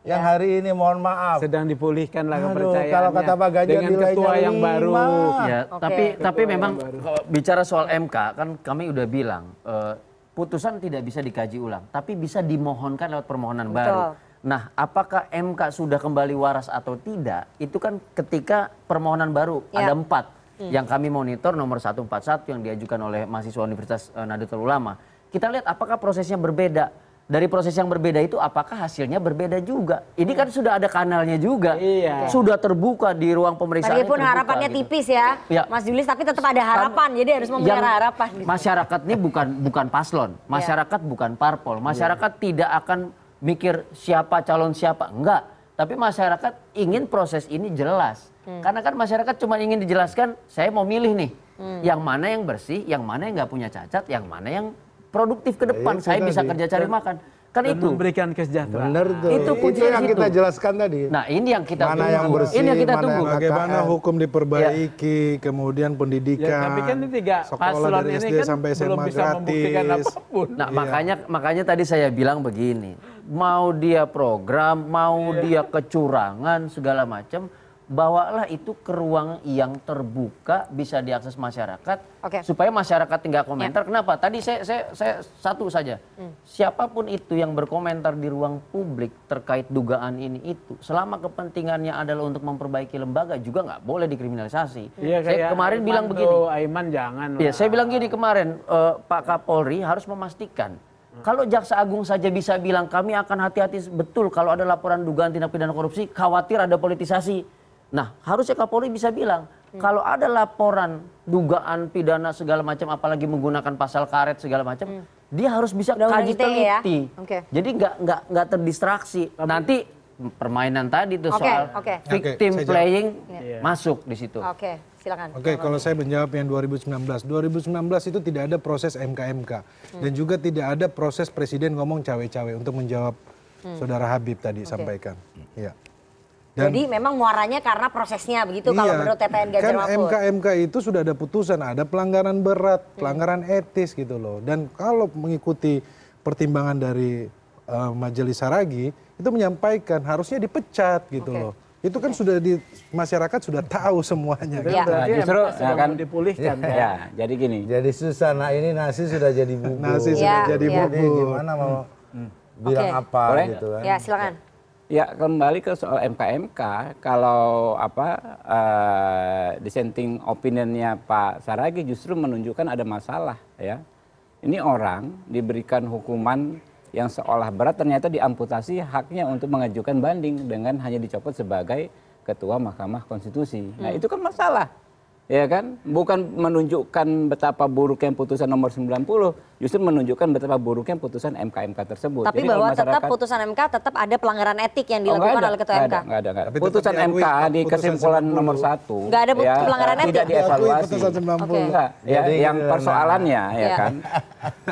yang ya. hari ini mohon maaf sedang dipulihkan lah kepercayaannya kalau kata Pak Ganjar dengan ketua yang baru ya okay. tapi ketua tapi memang bicara soal MK kan kami udah bilang uh, putusan tidak bisa dikaji ulang tapi bisa dimohonkan lewat permohonan Betul. baru Nah, apakah MK sudah kembali waras atau tidak? Itu kan ketika permohonan baru ya. ada empat hmm. yang kami monitor nomor 141 yang diajukan oleh mahasiswa Universitas uh, Nahdlatul Ulama. Kita lihat apakah prosesnya berbeda dari proses yang berbeda itu apakah hasilnya berbeda juga? Ini kan sudah ada kanalnya juga, iya. sudah terbuka di ruang pemeriksaan. Meskipun harapannya gitu. tipis ya, ya, Mas Julius, tapi tetap ada kan harapan, jadi harus memelihara harapan. Gitu. Masyarakat ini bukan bukan paslon, ya. masyarakat bukan parpol, ya. masyarakat iya. tidak akan mikir siapa calon siapa, enggak. Tapi masyarakat ingin proses ini jelas, hmm. karena kan masyarakat cuma ingin dijelaskan, saya mau milih nih, hmm. yang mana yang bersih, yang mana yang nggak punya cacat, yang mana yang produktif ke iya, depan, ya, saya tadi. bisa kerja cari makan. Kan itu memberikan kesejahteraan. Bener tuh. Itu kunci yang itu. kita jelaskan tadi. Nah, ini yang kita mana Yang bersih, ini yang kita mana tunggu. Yang Bagaimana ya. hukum diperbaiki, ya. kemudian pendidikan. Ya, tapi kan ini tiga paslon ini kan sampai SMA belum bisa gratis. membuktikan apapun. Nah, ya. makanya makanya tadi saya bilang begini. Mau dia program, mau ya. dia kecurangan segala macam, bawalah itu ke ruang yang terbuka bisa diakses masyarakat okay. supaya masyarakat tinggal komentar. Yeah. Kenapa? Tadi saya saya, saya satu saja. Hmm. Siapapun itu yang berkomentar di ruang publik terkait dugaan ini itu, selama kepentingannya adalah untuk memperbaiki lembaga juga nggak boleh dikriminalisasi. Ya, saya kemarin Aiman bilang begini. Aiman jangan. Ya, saya bilang gini kemarin uh, Pak Kapolri harus memastikan hmm. kalau jaksa agung saja bisa bilang kami akan hati-hati betul kalau ada laporan dugaan tindak pidana korupsi, khawatir ada politisasi. Nah, harusnya Kapolri bisa bilang, hmm. kalau ada laporan dugaan pidana segala macam, apalagi menggunakan pasal karet segala macam, hmm. dia harus bisa Udah kaji ya? teliti. Ya? Okay. Jadi nggak nggak nggak terdistraksi. Nanti permainan tadi itu okay, soal okay. victim okay, playing yeah. Iya. masuk di situ. Oke, okay, silakan. Oke, okay, kalau saya menjawab yang 2019. 2019 itu tidak ada proses MKMK hmm. dan juga tidak ada proses presiden ngomong cawe-cawe untuk menjawab hmm. saudara Habib tadi okay. sampaikan. Hmm. Ya. Dan, Jadi memang muaranya karena prosesnya begitu iya, kalau menurut TPN Ganjar kan Mahfud. MK MK itu sudah ada putusan ada pelanggaran berat, hmm. pelanggaran hmm. etis gitu loh. Dan kalau mengikuti pertimbangan dari uh, Majelis Saragi itu menyampaikan harusnya dipecat gitu okay. loh. Itu kan sudah di masyarakat sudah tahu semuanya kan. Iya. Nah, justru ya kan dipulihkan ya, kan. Ya, jadi gini. Jadi Susana ini nasi sudah jadi bubur. Nasi ya, sudah iya, jadi ya. bubur. Jadi gimana mau hmm. bilang okay. apa Boleh? gitu kan. Ya, silakan. Ya ya kembali ke soal MKMK, kalau apa eh, dissenting opinionnya pak saragi justru menunjukkan ada masalah ya ini orang diberikan hukuman yang seolah berat ternyata diamputasi haknya untuk mengajukan banding dengan hanya dicopot sebagai ketua mahkamah konstitusi nah hmm. itu kan masalah ya kan? Bukan menunjukkan betapa buruknya putusan nomor 90, justru menunjukkan betapa buruknya putusan MK-MK tersebut. Tapi Jadi bahwa masyarakat, tetap putusan MK tetap ada pelanggaran etik yang oh, dilakukan oh, oleh Ketua MK. Enggak ada, enggak ada. putusan MK di kesimpulan 90, nomor satu. Enggak ada ya, pelanggaran etik. Tidak dievaluasi. Putusan 90. Okay. Enggak, ya, Jadi, yang persoalannya ya, ya kan,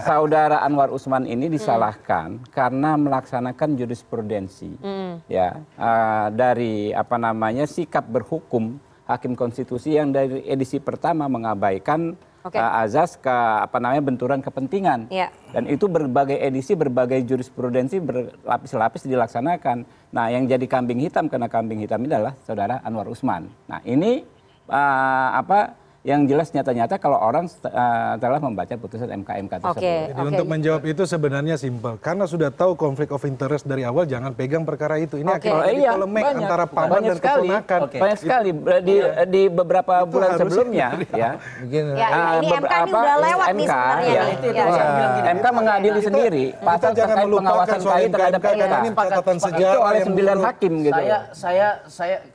saudara Anwar Usman ini hmm. disalahkan hmm. karena melaksanakan jurisprudensi. Hmm. Ya, uh, dari apa namanya sikap berhukum hakim konstitusi yang dari edisi pertama mengabaikan eh, azas ke apa namanya benturan kepentingan iya. dan itu berbagai edisi berbagai jurisprudensi berlapis-lapis dilaksanakan nah yang jadi kambing hitam karena kambing hitam ini adalah saudara Anwar Usman nah ini uh, apa yang jelas nyata-nyata kalau orang uh, telah membaca putusan MK-MK tersebut. Okay. Jadi okay. untuk menjawab itu sebenarnya simpel. Karena sudah tahu konflik of interest dari awal, jangan pegang perkara itu. Ini okay. akan jadi iya, polemik banyak, antara paman banyak dan sekali, keponakan. Okay. Banyak sekali. Di, iya. di beberapa itu bulan sebelumnya. Ya, Begin, ya uh, ini MK ini udah lewat MK, nih sebenarnya. Iya. Ya, itu, ya. MK mengadili sendiri. Pasal kita jangan pengawasan lain terhadap MK. Ini catatan sejarah. Itu oleh sembilan hakim gitu ya. Saya,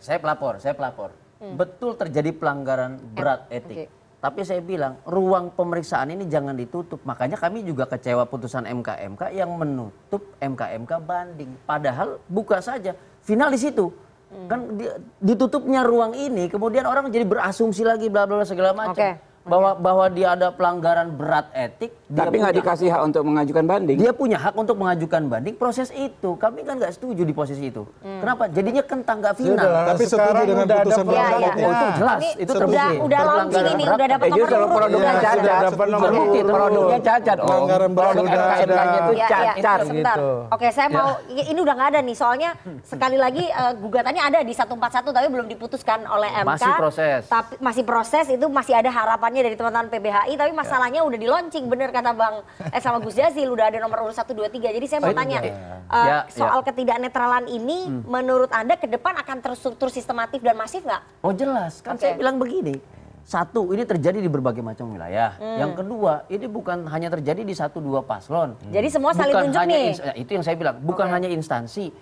saya pelapor. Saya pelapor Hmm. betul terjadi pelanggaran eh, berat etik tapi saya bilang ruang pemeriksaan ini jangan ditutup makanya kami juga kecewa putusan MKMK MK yang menutup MKMK MK banding padahal buka saja final di situ hmm. kan ditutupnya ruang ini kemudian orang jadi berasumsi lagi bla bla segala macam okay bahwa bahwa dia ada pelanggaran berat etik tapi nggak dikasih hak untuk mengajukan banding dia punya hak untuk mengajukan banding proses itu kami kan nggak setuju di posisi itu hmm. kenapa jadinya kentang nggak final Sudah, tapi sekarang dengan udah putusan ada ya, ya. Oh, itu jelas ini itu terbukti udah launching ini udah dapat nomor kalau produknya iya, cacat terbukti produknya cacat pelanggaran berat udah ada iya, iya. itu cacat gitu oke saya mau ini udah nggak ada nih soalnya sekali lagi eh, gugatannya ada di 141 tapi belum diputuskan oleh MK masih proses tapi masih proses itu masih ada harapan arahannya dari teman-teman PBHI tapi ya. masalahnya ya. udah di launching bener kata Bang eh sama Gus Jazil udah ada nomor urut 1 2 3. Jadi saya mau oh, tanya eh, ya. Uh, ya, soal ya. ketidaknetralan ini hmm. menurut Anda ke depan akan terstruktur sistematif dan masif nggak? Oh jelas, kan okay. saya bilang begini. Satu, ini terjadi di berbagai macam wilayah. Hmm. Yang kedua, ini bukan hanya terjadi di satu dua paslon. Hmm. Jadi semua saling tunjuk nih. Ya, itu yang saya bilang, bukan okay. hanya instansi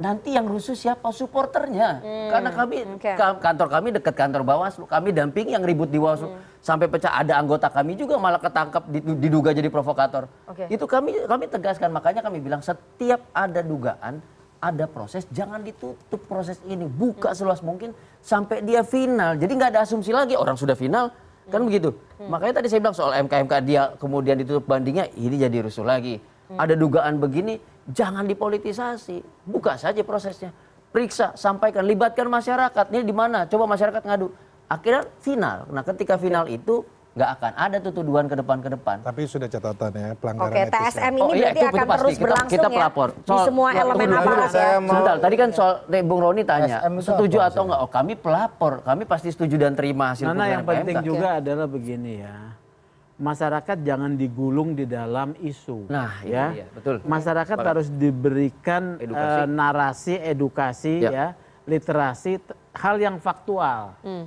nanti yang rusuh siapa supporternya hmm. karena kami okay. kantor kami dekat kantor Bawaslu kami dampingi yang ribut di Bawaslu hmm. sampai pecah ada anggota kami juga malah ketangkap diduga jadi provokator okay. itu kami kami tegaskan makanya kami bilang setiap ada dugaan ada proses jangan ditutup proses ini buka hmm. seluas mungkin sampai dia final jadi nggak ada asumsi lagi orang sudah final kan hmm. kan begitu hmm. makanya tadi saya bilang soal MKMK dia kemudian ditutup bandingnya ini jadi rusuh lagi hmm. ada dugaan begini Jangan dipolitisasi, buka saja prosesnya. Periksa, sampaikan, libatkan masyarakat. Ini di mana? Coba masyarakat ngadu. Akhirnya final. Nah, ketika final itu nggak akan ada tuh tuduhan ke depan ke depan. Tapi sudah catatan ya pelanggaran Oke, TSM ya. ini oh, iya, berarti akan pasti. terus kita, berlangsung kita ya, pelapor. ya soal, di semua elemen apa ya. Sebentar, tadi kan soal ya. Bung Roni tanya, setuju atau enggak? Oh, kami pelapor, kami pasti setuju dan terima hasil Nana yang penting juga adalah begini ya masyarakat jangan digulung di dalam isu. Nah, ya, iya, betul. Masyarakat Barat. harus diberikan eh, edukasi. Uh, narasi, edukasi, ya, ya literasi, hal yang faktual. Hmm.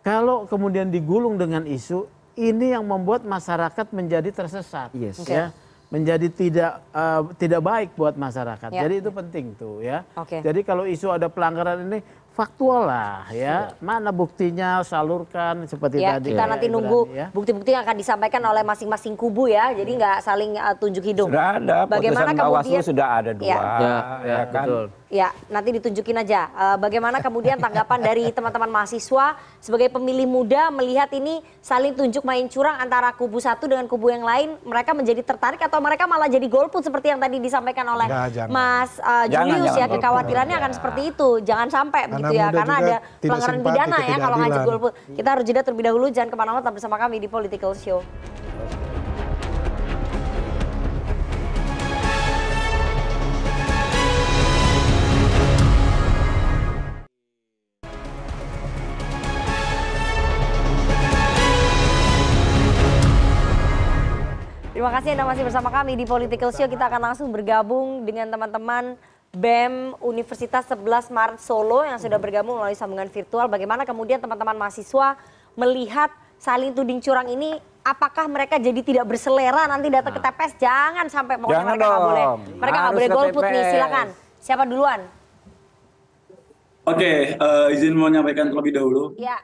Kalau kemudian digulung dengan isu, ini yang membuat masyarakat menjadi tersesat, yes. okay. ya, menjadi tidak uh, tidak baik buat masyarakat. Ya. Jadi itu penting tuh, ya. Okay. Jadi kalau isu ada pelanggaran ini, faktual lah ya iya. mana buktinya salurkan seperti ya, tadi kita nanti ya, nunggu ya. bukti-bukti yang akan disampaikan oleh masing-masing kubu ya jadi iya. nggak saling uh, tunjuk hidung sudah ada bagaimana kemudian sudah ada dua ya, ya, ya, ya kan betul. Ya, nanti ditunjukin aja. Eh, bagaimana kemudian tanggapan dari teman-teman mahasiswa sebagai pemilih muda melihat ini saling tunjuk main curang antara kubu satu dengan kubu yang lain, mereka menjadi tertarik atau mereka malah jadi golput seperti yang tadi disampaikan oleh Nggak, Mas uh, Julius jangan, ya, kekhawatirannya golput. akan iya. seperti itu. Jangan sampai karena begitu ya, karena ada pelanggaran pidana ya kalau ngajak golput. Kita harus jeda terlebih dahulu, jangan kemana-mana tetap bersama kami di Political Show. Terima kasih Anda masih bersama kami di Political Show. Kita akan langsung bergabung dengan teman-teman BEM Universitas 11 Maret Solo yang sudah bergabung melalui sambungan virtual. Bagaimana kemudian teman-teman mahasiswa melihat saling tuding curang ini apakah mereka jadi tidak berselera nanti datang ke nah. TPS jangan sampai pokoknya jangan mereka nggak boleh mereka nggak boleh golput nih silakan siapa duluan oke okay, uh, eh, izin mau menyampaikan terlebih dahulu ya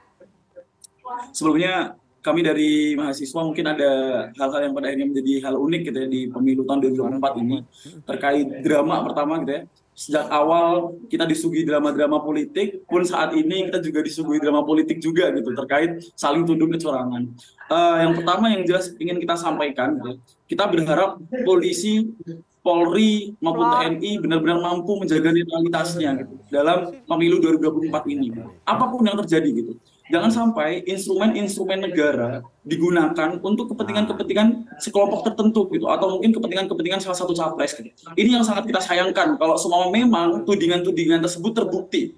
sebelumnya kami dari mahasiswa mungkin ada hal-hal yang pada akhirnya menjadi hal unik gitu ya di pemilu tahun 2024 ini terkait drama pertama gitu ya. Sejak awal kita disuguhi drama-drama politik, pun saat ini kita juga disuguhi drama politik juga gitu terkait saling tuduh kecurangan. Uh, yang pertama yang jelas ingin kita sampaikan, gitu, ya, kita berharap polisi Polri maupun TNI benar-benar mampu menjaga netralitasnya gitu, dalam pemilu 2024 ini. Apapun yang terjadi gitu jangan sampai instrumen-instrumen negara digunakan untuk kepentingan-kepentingan sekelompok tertentu gitu atau mungkin kepentingan-kepentingan salah satu capres gitu. Ini yang sangat kita sayangkan kalau semua memang tudingan-tudingan tersebut terbukti.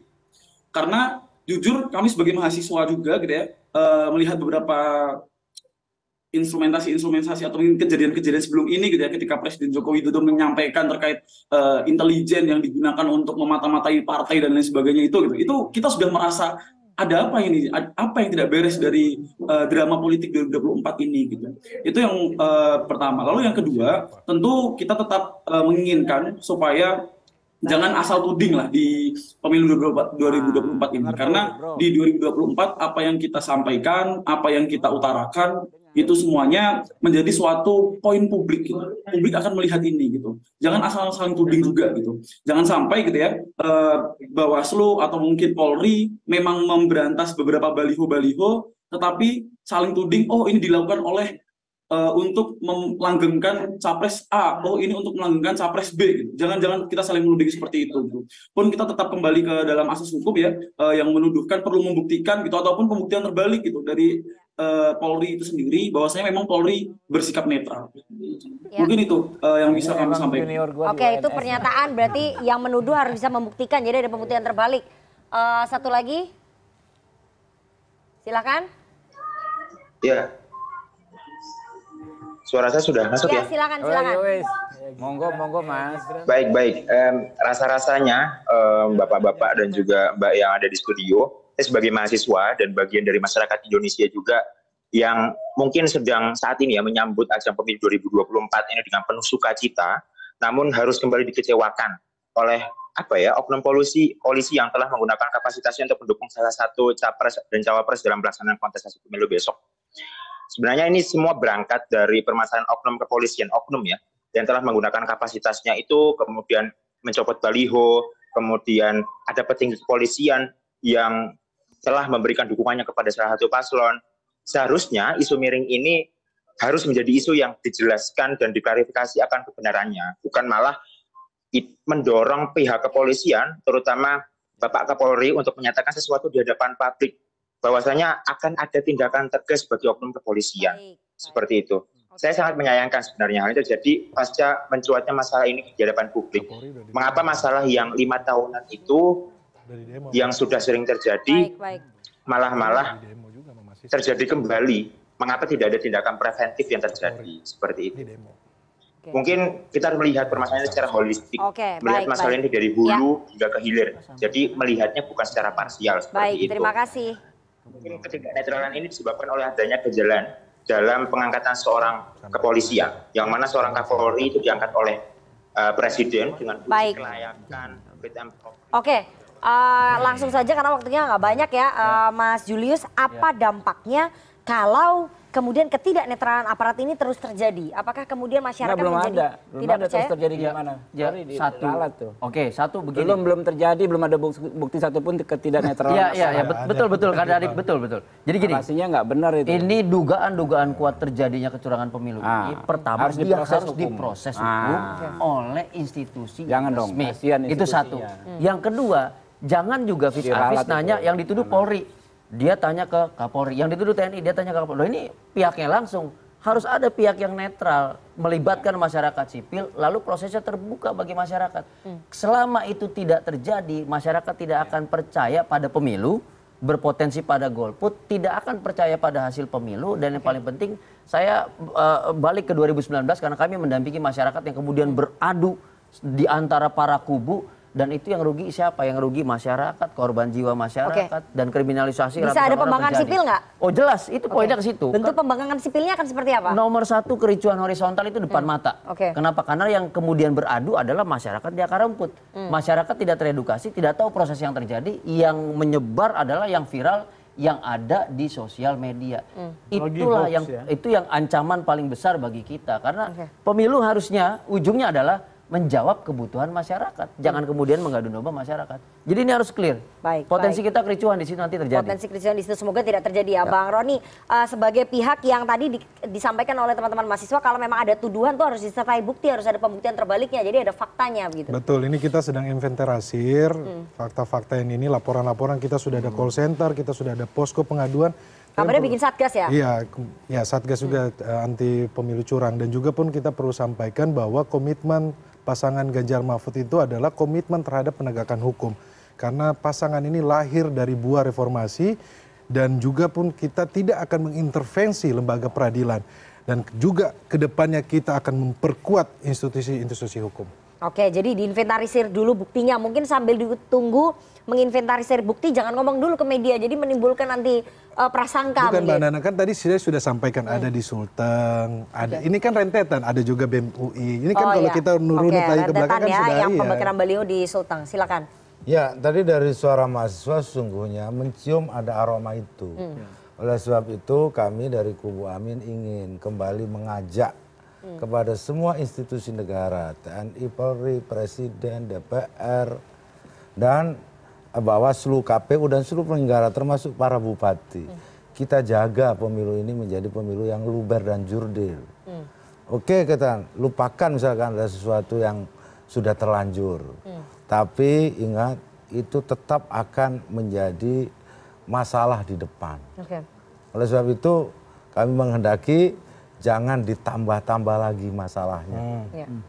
Karena jujur kami sebagai mahasiswa juga gitu ya eh, melihat beberapa instrumentasi-instrumentasi atau kejadian-kejadian sebelum ini gitu ya ketika Presiden Joko Widodo menyampaikan terkait uh, intelijen yang digunakan untuk memata-matai partai dan lain sebagainya itu gitu itu kita sudah merasa ada apa ini apa yang tidak beres dari uh, drama politik 2024 ini gitu itu yang uh, pertama lalu yang kedua tentu kita tetap uh, menginginkan supaya jangan asal tuding lah di pemilu 2024 ini ah, karena di 2024 apa yang kita sampaikan apa yang kita utarakan itu semuanya menjadi suatu poin publik gitu. publik akan melihat ini gitu jangan asal saling tuding juga gitu jangan sampai gitu ya eh, bawaslu atau mungkin polri memang memberantas beberapa baliho baliho tetapi saling tuding oh ini dilakukan oleh uh, untuk melanggengkan capres A oh ini untuk melanggengkan capres B gitu. jangan-jangan kita saling menuding seperti itu gitu. pun kita tetap kembali ke dalam asas hukum ya uh, yang menuduhkan perlu membuktikan gitu ataupun pembuktian terbalik gitu dari uh, Polri itu sendiri bahwasanya memang Polri bersikap netral. Ya. Mungkin itu uh, yang bisa ya, kami sampaikan. Oke, itu NS. pernyataan berarti yang menuduh harus bisa membuktikan jadi ada pembuktian terbalik. Uh, satu lagi. Silakan. Ya. Suara saya sudah masuk ya? Ya, silakan, silakan. Ya, gitu. Monggo, monggo mas. Baik, baik. Um, Rasa-rasanya um, bapak-bapak dan juga mbak yang ada di studio saya eh, sebagai mahasiswa dan bagian dari masyarakat Indonesia juga yang mungkin sedang saat ini ya menyambut ajang pemilu 2024 ini dengan penuh sukacita, namun harus kembali dikecewakan oleh apa ya oknum polisi polisi yang telah menggunakan kapasitasnya untuk mendukung salah satu capres dan cawapres dalam pelaksanaan kontestasi pemilu besok. Sebenarnya ini semua berangkat dari permasalahan oknum kepolisian oknum ya yang telah menggunakan kapasitasnya itu kemudian mencopot baliho, kemudian ada petinggi kepolisian yang telah memberikan dukungannya kepada salah satu paslon. Seharusnya isu miring ini harus menjadi isu yang dijelaskan dan diklarifikasi akan kebenarannya, bukan malah mendorong pihak kepolisian, terutama Bapak Kapolri untuk menyatakan sesuatu di hadapan publik bahwasanya akan ada tindakan tegas bagi oknum kepolisian. Seperti itu. Saya sangat menyayangkan sebenarnya hal itu. Jadi pasca mencuatnya masalah ini di hadapan publik, mengapa masalah yang lima tahunan itu yang sudah sering terjadi malah-malah terjadi kembali. Mengapa tidak ada tindakan preventif yang terjadi seperti itu? Mungkin kita harus melihat permasalahan secara holistik, okay, melihat baik, masalah ini dari hulu ya. hingga ke hilir. Jadi melihatnya bukan secara parsial seperti baik, itu. Terima kasih. Mungkin ketidaknetralan ini disebabkan oleh adanya kejelasan dalam pengangkatan seorang kepolisian, yang mana seorang Kapolri itu diangkat oleh uh, Presiden dengan baik. kelayakan. Oke, Uh, langsung saja karena waktunya nggak banyak ya, uh, Mas Julius. Apa ya. dampaknya kalau kemudian ketidaknetralan aparat ini terus terjadi? Apakah kemudian masyarakat nah, belum menjadi ada. Belum tidak ada percaya? terus terjadi ya. gimana? Ya, ya satu. Oke, okay, satu begini. Belum belum terjadi, belum ada bukti, satu satupun ketidaknetralan. Iya, iya, ya, ya betul betul karena dari betul betul. Jadi gini. Pastinya nggak benar itu. Ini dugaan-dugaan kuat terjadinya kecurangan pemilu ah, ini pertama harus dia diproses harus hukum. diproses hukum ah. oleh institusi Jangan resmi. Dong, itu satu. Hmm. Yang kedua, jangan juga Fis Avis nanya yang dituduh Polri. Dia tanya ke Kapolri, yang dituduh TNI dia tanya ke Kapolri. Loh ini pihaknya langsung harus ada pihak yang netral melibatkan ya. masyarakat sipil lalu prosesnya terbuka bagi masyarakat. Hmm. Selama itu tidak terjadi, masyarakat tidak ya. akan percaya pada pemilu, berpotensi pada golput, tidak akan percaya pada hasil pemilu dan yang ya. paling penting saya uh, balik ke 2019 karena kami mendampingi masyarakat yang kemudian hmm. beradu di antara para kubu dan itu yang rugi siapa? Yang rugi masyarakat, korban jiwa masyarakat okay. dan kriminalisasi. Bisa ada pembangkangan sipil nggak? Oh jelas, itu okay. poinnya ke situ. Bentuk pembangkangan sipilnya akan seperti apa? Nomor satu kericuan horizontal itu depan hmm. mata. Okay. Kenapa? Karena yang kemudian beradu adalah masyarakat di akar rumput. Hmm. Masyarakat tidak teredukasi, tidak tahu proses yang terjadi. Yang menyebar adalah yang viral yang ada di sosial media. Hmm. Itulah yang ya. itu yang ancaman paling besar bagi kita karena okay. pemilu harusnya ujungnya adalah menjawab kebutuhan masyarakat. Hmm. Jangan hmm. kemudian mengadu domba masyarakat. Jadi ini harus clear. Baik. Potensi baik. kita kericuhan di situ nanti terjadi. Potensi kericuhan di situ semoga tidak terjadi ya, ya. Bang Roni. Uh, sebagai pihak yang tadi di, disampaikan oleh teman-teman mahasiswa kalau memang ada tuduhan tuh harus disertai bukti, harus ada pembuktian terbaliknya. Jadi ada faktanya begitu. Betul. Ini kita sedang inventarisir hmm. fakta-fakta yang ini, laporan-laporan kita sudah ada hmm. call center, kita sudah ada posko pengaduan. Kabarnya bikin satgas ya? Iya, ya satgas juga hmm. Eh, anti pemilu curang dan juga pun kita perlu sampaikan bahwa komitmen pasangan Ganjar Mahfud itu adalah komitmen terhadap penegakan hukum. Karena pasangan ini lahir dari buah reformasi dan juga pun kita tidak akan mengintervensi lembaga peradilan dan juga kedepannya kita akan memperkuat institusi-institusi hukum. Oke, jadi diinventarisir dulu buktinya. Mungkin sambil ditunggu menginventarisir bukti, jangan ngomong dulu ke media. Jadi menimbulkan nanti uh, prasangka. Bukan Mbak Nana, kan tadi saya sudah sampaikan hmm. ada di Sulteng, ada okay. ini kan rentetan, ada juga BEM UI. Ini kan oh, kalau iya. kita nurunin okay, lagi ke belakang kan ya, sudah yang iya. pembakaran baliho di Sulteng. Silakan. Ya, tadi dari suara mahasiswa sungguhnya mencium ada aroma itu. Hmm. Oleh sebab itu kami dari kubu Amin ingin kembali mengajak kepada semua institusi negara tni polri presiden dpr dan bawaslu kpu dan seluruh penyelenggara termasuk para bupati kita jaga pemilu ini menjadi pemilu yang luber dan jurdil hmm. oke kita lupakan misalkan ada sesuatu yang sudah terlanjur hmm. tapi ingat itu tetap akan menjadi masalah di depan. Okay. Oleh sebab itu kami menghendaki jangan ditambah-tambah lagi masalahnya. Hmm. Ya. Hmm.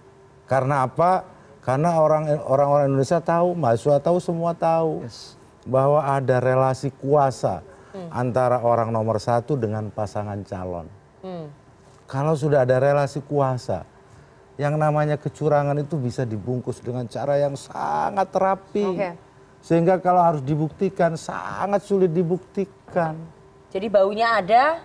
Karena apa? Karena orang orang Indonesia tahu, mahasiswa tahu, semua tahu yes. bahwa ada relasi kuasa hmm. antara orang nomor satu dengan pasangan calon. Hmm. Kalau sudah ada relasi kuasa, yang namanya kecurangan itu bisa dibungkus dengan cara yang sangat rapi. Okay. Sehingga kalau harus dibuktikan sangat sulit dibuktikan. Jadi baunya ada,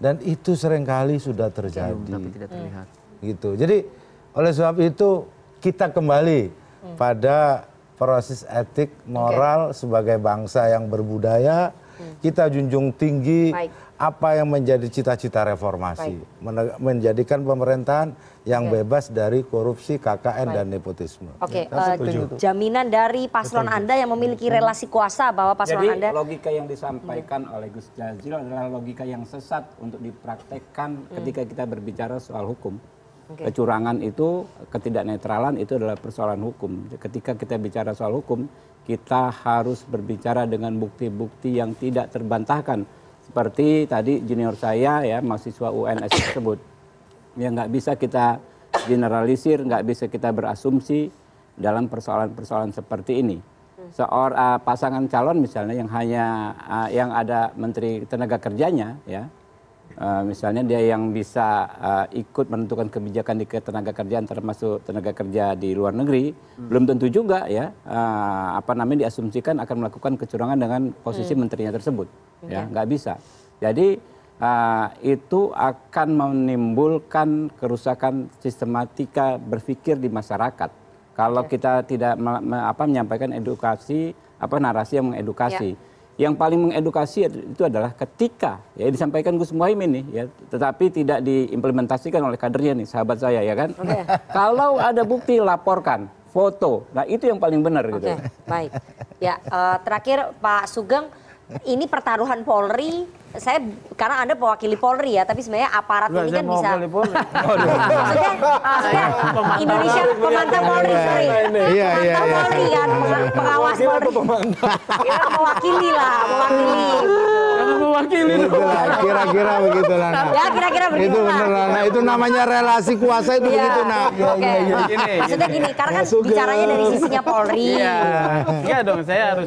dan itu seringkali sudah terjadi tapi tidak terlihat hmm. gitu jadi oleh sebab itu kita kembali hmm. pada proses etik moral okay. sebagai bangsa yang berbudaya hmm. kita junjung tinggi apa yang menjadi cita-cita reformasi, Baik. menjadikan pemerintahan yang Oke. Iya. bebas dari korupsi, KKN Baik. dan nepotisme. Oke, ya, uh, jaminan dari paslon Betul. Anda yang memiliki iya. relasi kuasa bahwa paslon Jadi, Anda logika yang disampaikan hmm. oleh Gus Jazil adalah logika yang sesat untuk dipraktekkan hmm. ketika kita berbicara soal hukum. Okay. Kecurangan itu, ketidaknetralan itu adalah persoalan hukum. Ketika kita bicara soal hukum, kita harus berbicara dengan bukti-bukti yang tidak terbantahkan seperti tadi junior saya ya mahasiswa UNS tersebut ya nggak bisa kita generalisir nggak bisa kita berasumsi dalam persoalan-persoalan seperti ini seorang uh, pasangan calon misalnya yang hanya uh, yang ada menteri tenaga kerjanya ya Eh, misalnya dia yang bisa uh, ikut menentukan kebijakan di tenaga kerjaan termasuk tenaga kerja di luar negeri hmm. belum tentu juga ya uh, apa namanya diasumsikan akan melakukan kecurangan dengan posisi hmm. menterinya tersebut okay. ya iya. nggak bisa jadi uh, itu akan menimbulkan kerusakan sistematika berpikir di masyarakat kalau okay. Iya. kita tidak apa menyampaikan edukasi apa narasi yang mengedukasi yeah yang paling mengedukasi ya itu adalah ketika ya disampaikan Gus Muhaimin nih ya tetapi tidak diimplementasikan oleh kadernya nih sahabat saya ya kan okay. kalau ada bukti laporkan foto nah itu yang paling benar okay. gitu baik ya uh, terakhir Pak Sugeng ini pertaruhan Polri saya karena anda mewakili Polri ya, tapi sebenarnya aparat Nggak, ini kan bisa. Polri. maksudnya, ah, maksudnya Indonesia pemantau Polri, sorry. Iya, iya, iya. iya, iya. Polri kan, iya, pengawas Polri. Ya, mewakili lah, mewakili. mewakili. kira-kira begitu lah. Ya, kira-kira begitu. Itu benar lah. Nah, itu namanya relasi kuasa itu begitu nah. Oke. Maksudnya gini, karena kan bicaranya dari sisinya Polri. Iya. Iya dong, saya harus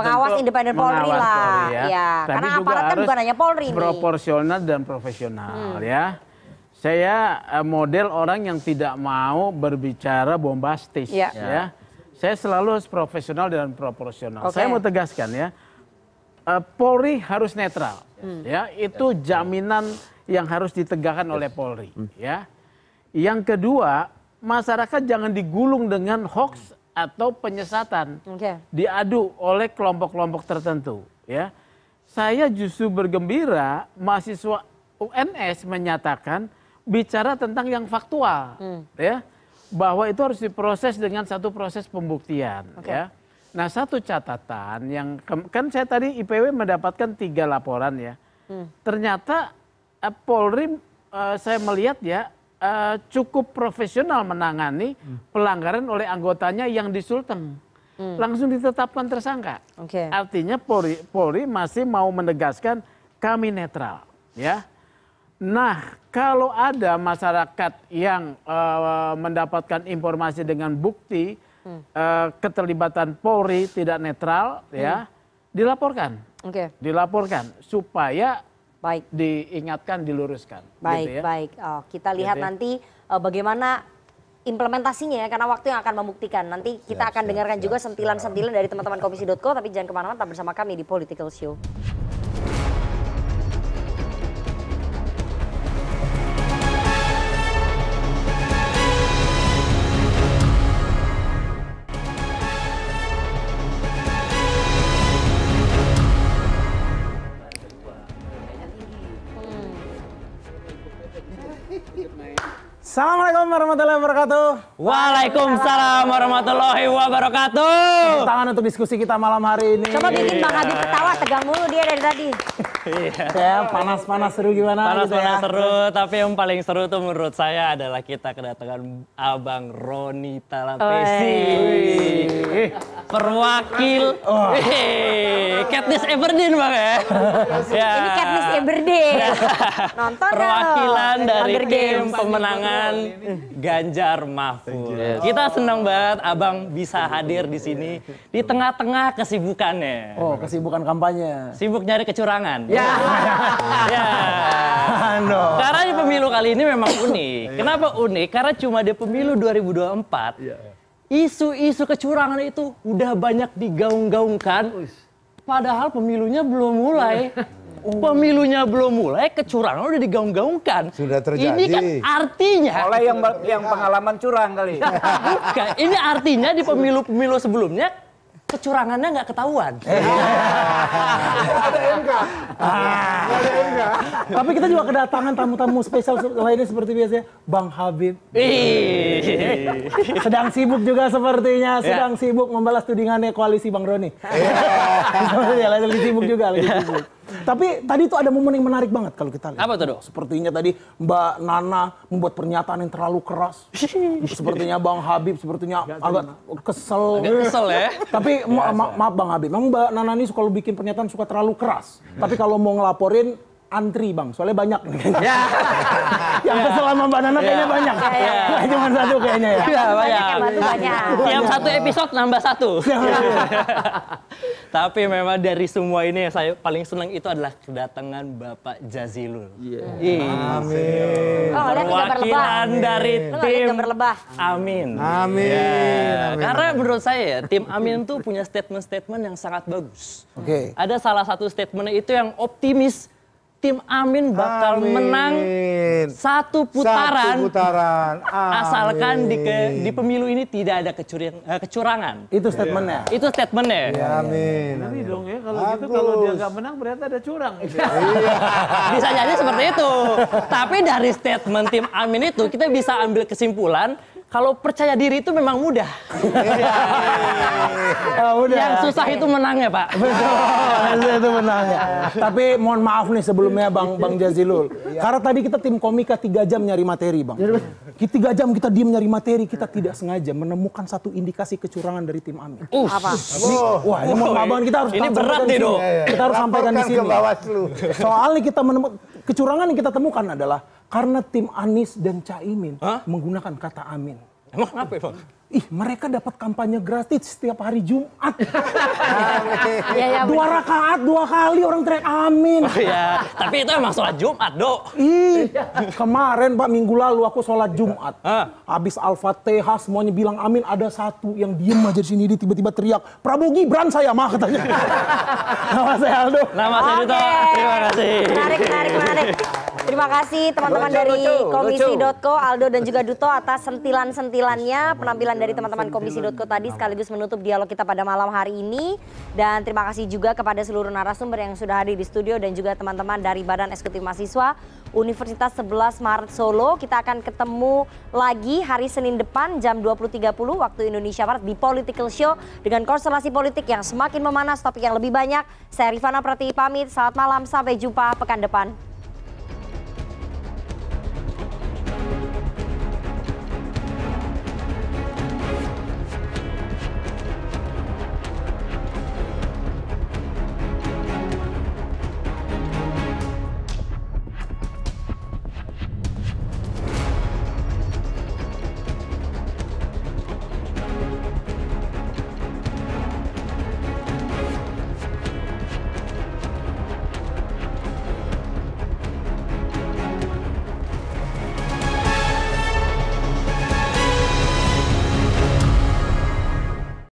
pengawas independen Polri lah. Ya. Iya. Karena aparat kan harus bukan hanya Polri proporsional nih. dan profesional hmm. ya. Saya eh, model orang yang tidak mau berbicara bombastis ya. ya. ya. Saya selalu harus profesional dan proporsional. Okay. Saya mau tegaskan ya, eh, Polri harus netral. Hmm. Ya, itu jaminan yang harus ditegakkan oleh Polri. Hmm. Ya, yang kedua masyarakat jangan digulung dengan hoax atau penyesatan okay. diadu oleh kelompok-kelompok tertentu. Ya, saya justru bergembira mahasiswa UNS menyatakan bicara tentang yang faktual, hmm. ya, bahwa itu harus diproses dengan satu proses pembuktian, okay. ya. Nah satu catatan yang kan saya tadi IPW mendapatkan tiga laporan ya, hmm. ternyata eh, Polri eh, saya melihat ya eh, cukup profesional menangani hmm. pelanggaran oleh anggotanya yang disulteng. Hmm. langsung ditetapkan tersangka. Artinya Polri, Polri masih mau menegaskan kami netral, ya. Nah, kalau ada masyarakat yang uh, mendapatkan informasi dengan bukti hmm. uh, keterlibatan Polri tidak netral, ya, hmm. ya, dilaporkan. Okay. Dilaporkan supaya baik diingatkan, diluruskan. Gitu baik, gitu ya. baik. Oh, kita gitu lihat gitu ya. nanti uh, bagaimana implementasinya ya karena waktu yang akan membuktikan. Nanti kita siap, akan siap, dengarkan siap, juga sentilan-sentilan dari teman-teman komisi.co tapi jangan kemana-mana tetap bersama kami di Political Show. Assalamualaikum warahmatullahi wabarakatuh. Waalaikumsalam warahmatullahi wabarakatuh. Tepuk tangan untuk diskusi kita malam hari ini. Coba bikin Bang Habib ketawa, tegang mulu dia dari tadi. Iya. ya, panas-panas seru gimana Panas-panas gitu ya. seru, tapi yang paling seru tuh menurut saya adalah kita kedatangan Abang Roni Talapesi. Perwakil. Oh. Katniss Everdeen Bang ya. ya. Ini Katniss ya. Everdeen. Nonton Perwakilan dari tim pemenangan dengan Ganjar Mahfud. Kita senang banget abang bisa hadir di sini di tengah-tengah kesibukannya. Oh, kesibukan kampanye. Sibuk nyari kecurangan. Ya. ya. No. Ya. Karena pemilu kali ini memang unik. Iya. Kenapa unik? Karena cuma di pemilu 2024 iya. isu-isu kecurangan itu udah banyak digaung-gaungkan. Padahal pemilunya belum mulai. Iya pemilunya belum mulai, kecurangan udah digaung-gaungkan. Sudah terjadi. Ini kan artinya. Oleh yang yang pengalaman curang kali. Bukan, ini artinya di pemilu-pemilu sebelumnya kecurangannya nggak ketahuan. Iya. Ada MK. Ah. Tapi kita juga kedatangan tamu-tamu spesial lainnya seperti biasa, Bang Habib. sedang sibuk juga sepertinya, iya. sedang sibuk membalas tudingannya koalisi Bang Roni. Iya. Lagi sibuk juga, lagi sibuk. Tapi tadi itu ada momen yang menarik banget kalau kita lihat. Apa tuh, Dok? Sepertinya tadi Mbak Nana membuat pernyataan yang terlalu keras. sepertinya Bang Habib sepertinya Gak agak kesel. Agak kesel ya. Tapi ma ma maaf Bang Habib, memang Mbak Nana ini suka bikin pernyataan suka terlalu keras. Tapi kalau mau ngelaporin antri bang, soalnya banyak kayaknya. yang kesel ya. ya. sama Mbak Nana ya. kayaknya banyak. Nah, cuma satu kayaknya ya. Iya, banyak. banyak. Tiap satu episode nambah satu. Tapi memang dari semua ini yang saya paling senang itu adalah kedatangan Bapak Jazilul. Iya. Amin. Perwakilan oh, dari tim Amin. Amin. Karena menurut saya tim Amin tuh punya statement-statement yang sangat bagus. Oke. Ada salah satu statementnya itu yang optimis tim Amin bakal Amin. menang satu putaran, satu putaran. asalkan di ke, di pemilu ini tidak ada kecurangan. Eh, kecurangan. Itu statementnya. Ya. Itu statementnya. Ya, amin. Nanti dong ya kalau itu gitu kalau dia nggak menang berarti ada curang. Gitu. bisa jadi seperti itu. Tapi dari statement tim Amin itu kita bisa ambil kesimpulan kalau percaya diri itu memang mudah. Yeah. Iya. mudah. Yang susah itu menangnya, Pak. Betul. itu menangnya. Tapi mohon maaf nih sebelumnya Bang Bang Jazilul. Iya. Karena tadi kita tim komika tiga jam nyari materi, Bang. Tiga jam kita diem nyari materi, kita tidak sengaja menemukan satu indikasi kecurangan dari tim Amin. Uh, apa? Ini, oh. wah, ini mohon maaf kita harus ini berat nih, dong. Kita harus sampaikan di sini. Soalnya kita menemukan kecurangan yang kita temukan adalah karena tim Anies dan Caimin huh? menggunakan kata amin. Emang kenapa Ih, mereka dapat kampanye gratis setiap hari Jumat. Iya, iya, dua rakaat, dua kali orang teriak amin. Oh, iya, tapi itu emang sholat Jumat, Dok. Ih, kemarin Pak minggu lalu aku sholat Jumat. Habis Al-Fatihah semuanya bilang amin, ada satu yang diem aja di sini dia tiba-tiba teriak, "Prabowo Gibran saya mah," katanya. Nama saya Aldo. Nama saya Aldo. Terima kasih. Menarik, menarik, menarik. Terima kasih teman-teman dari komisi.co Aldo dan juga Duto atas sentilan-sentilannya penampilan dari teman-teman komisi.co tadi sekaligus menutup dialog kita pada malam hari ini dan terima kasih juga kepada seluruh narasumber yang sudah hadir di studio dan juga teman-teman dari Badan Eksekutif Mahasiswa Universitas 11 Maret Solo. Kita akan ketemu lagi hari Senin depan jam 20.30 waktu Indonesia Barat di Political Show dengan konstelasi politik yang semakin memanas, topik yang lebih banyak. Saya Rifana Prati pamit, selamat malam, sampai jumpa pekan depan.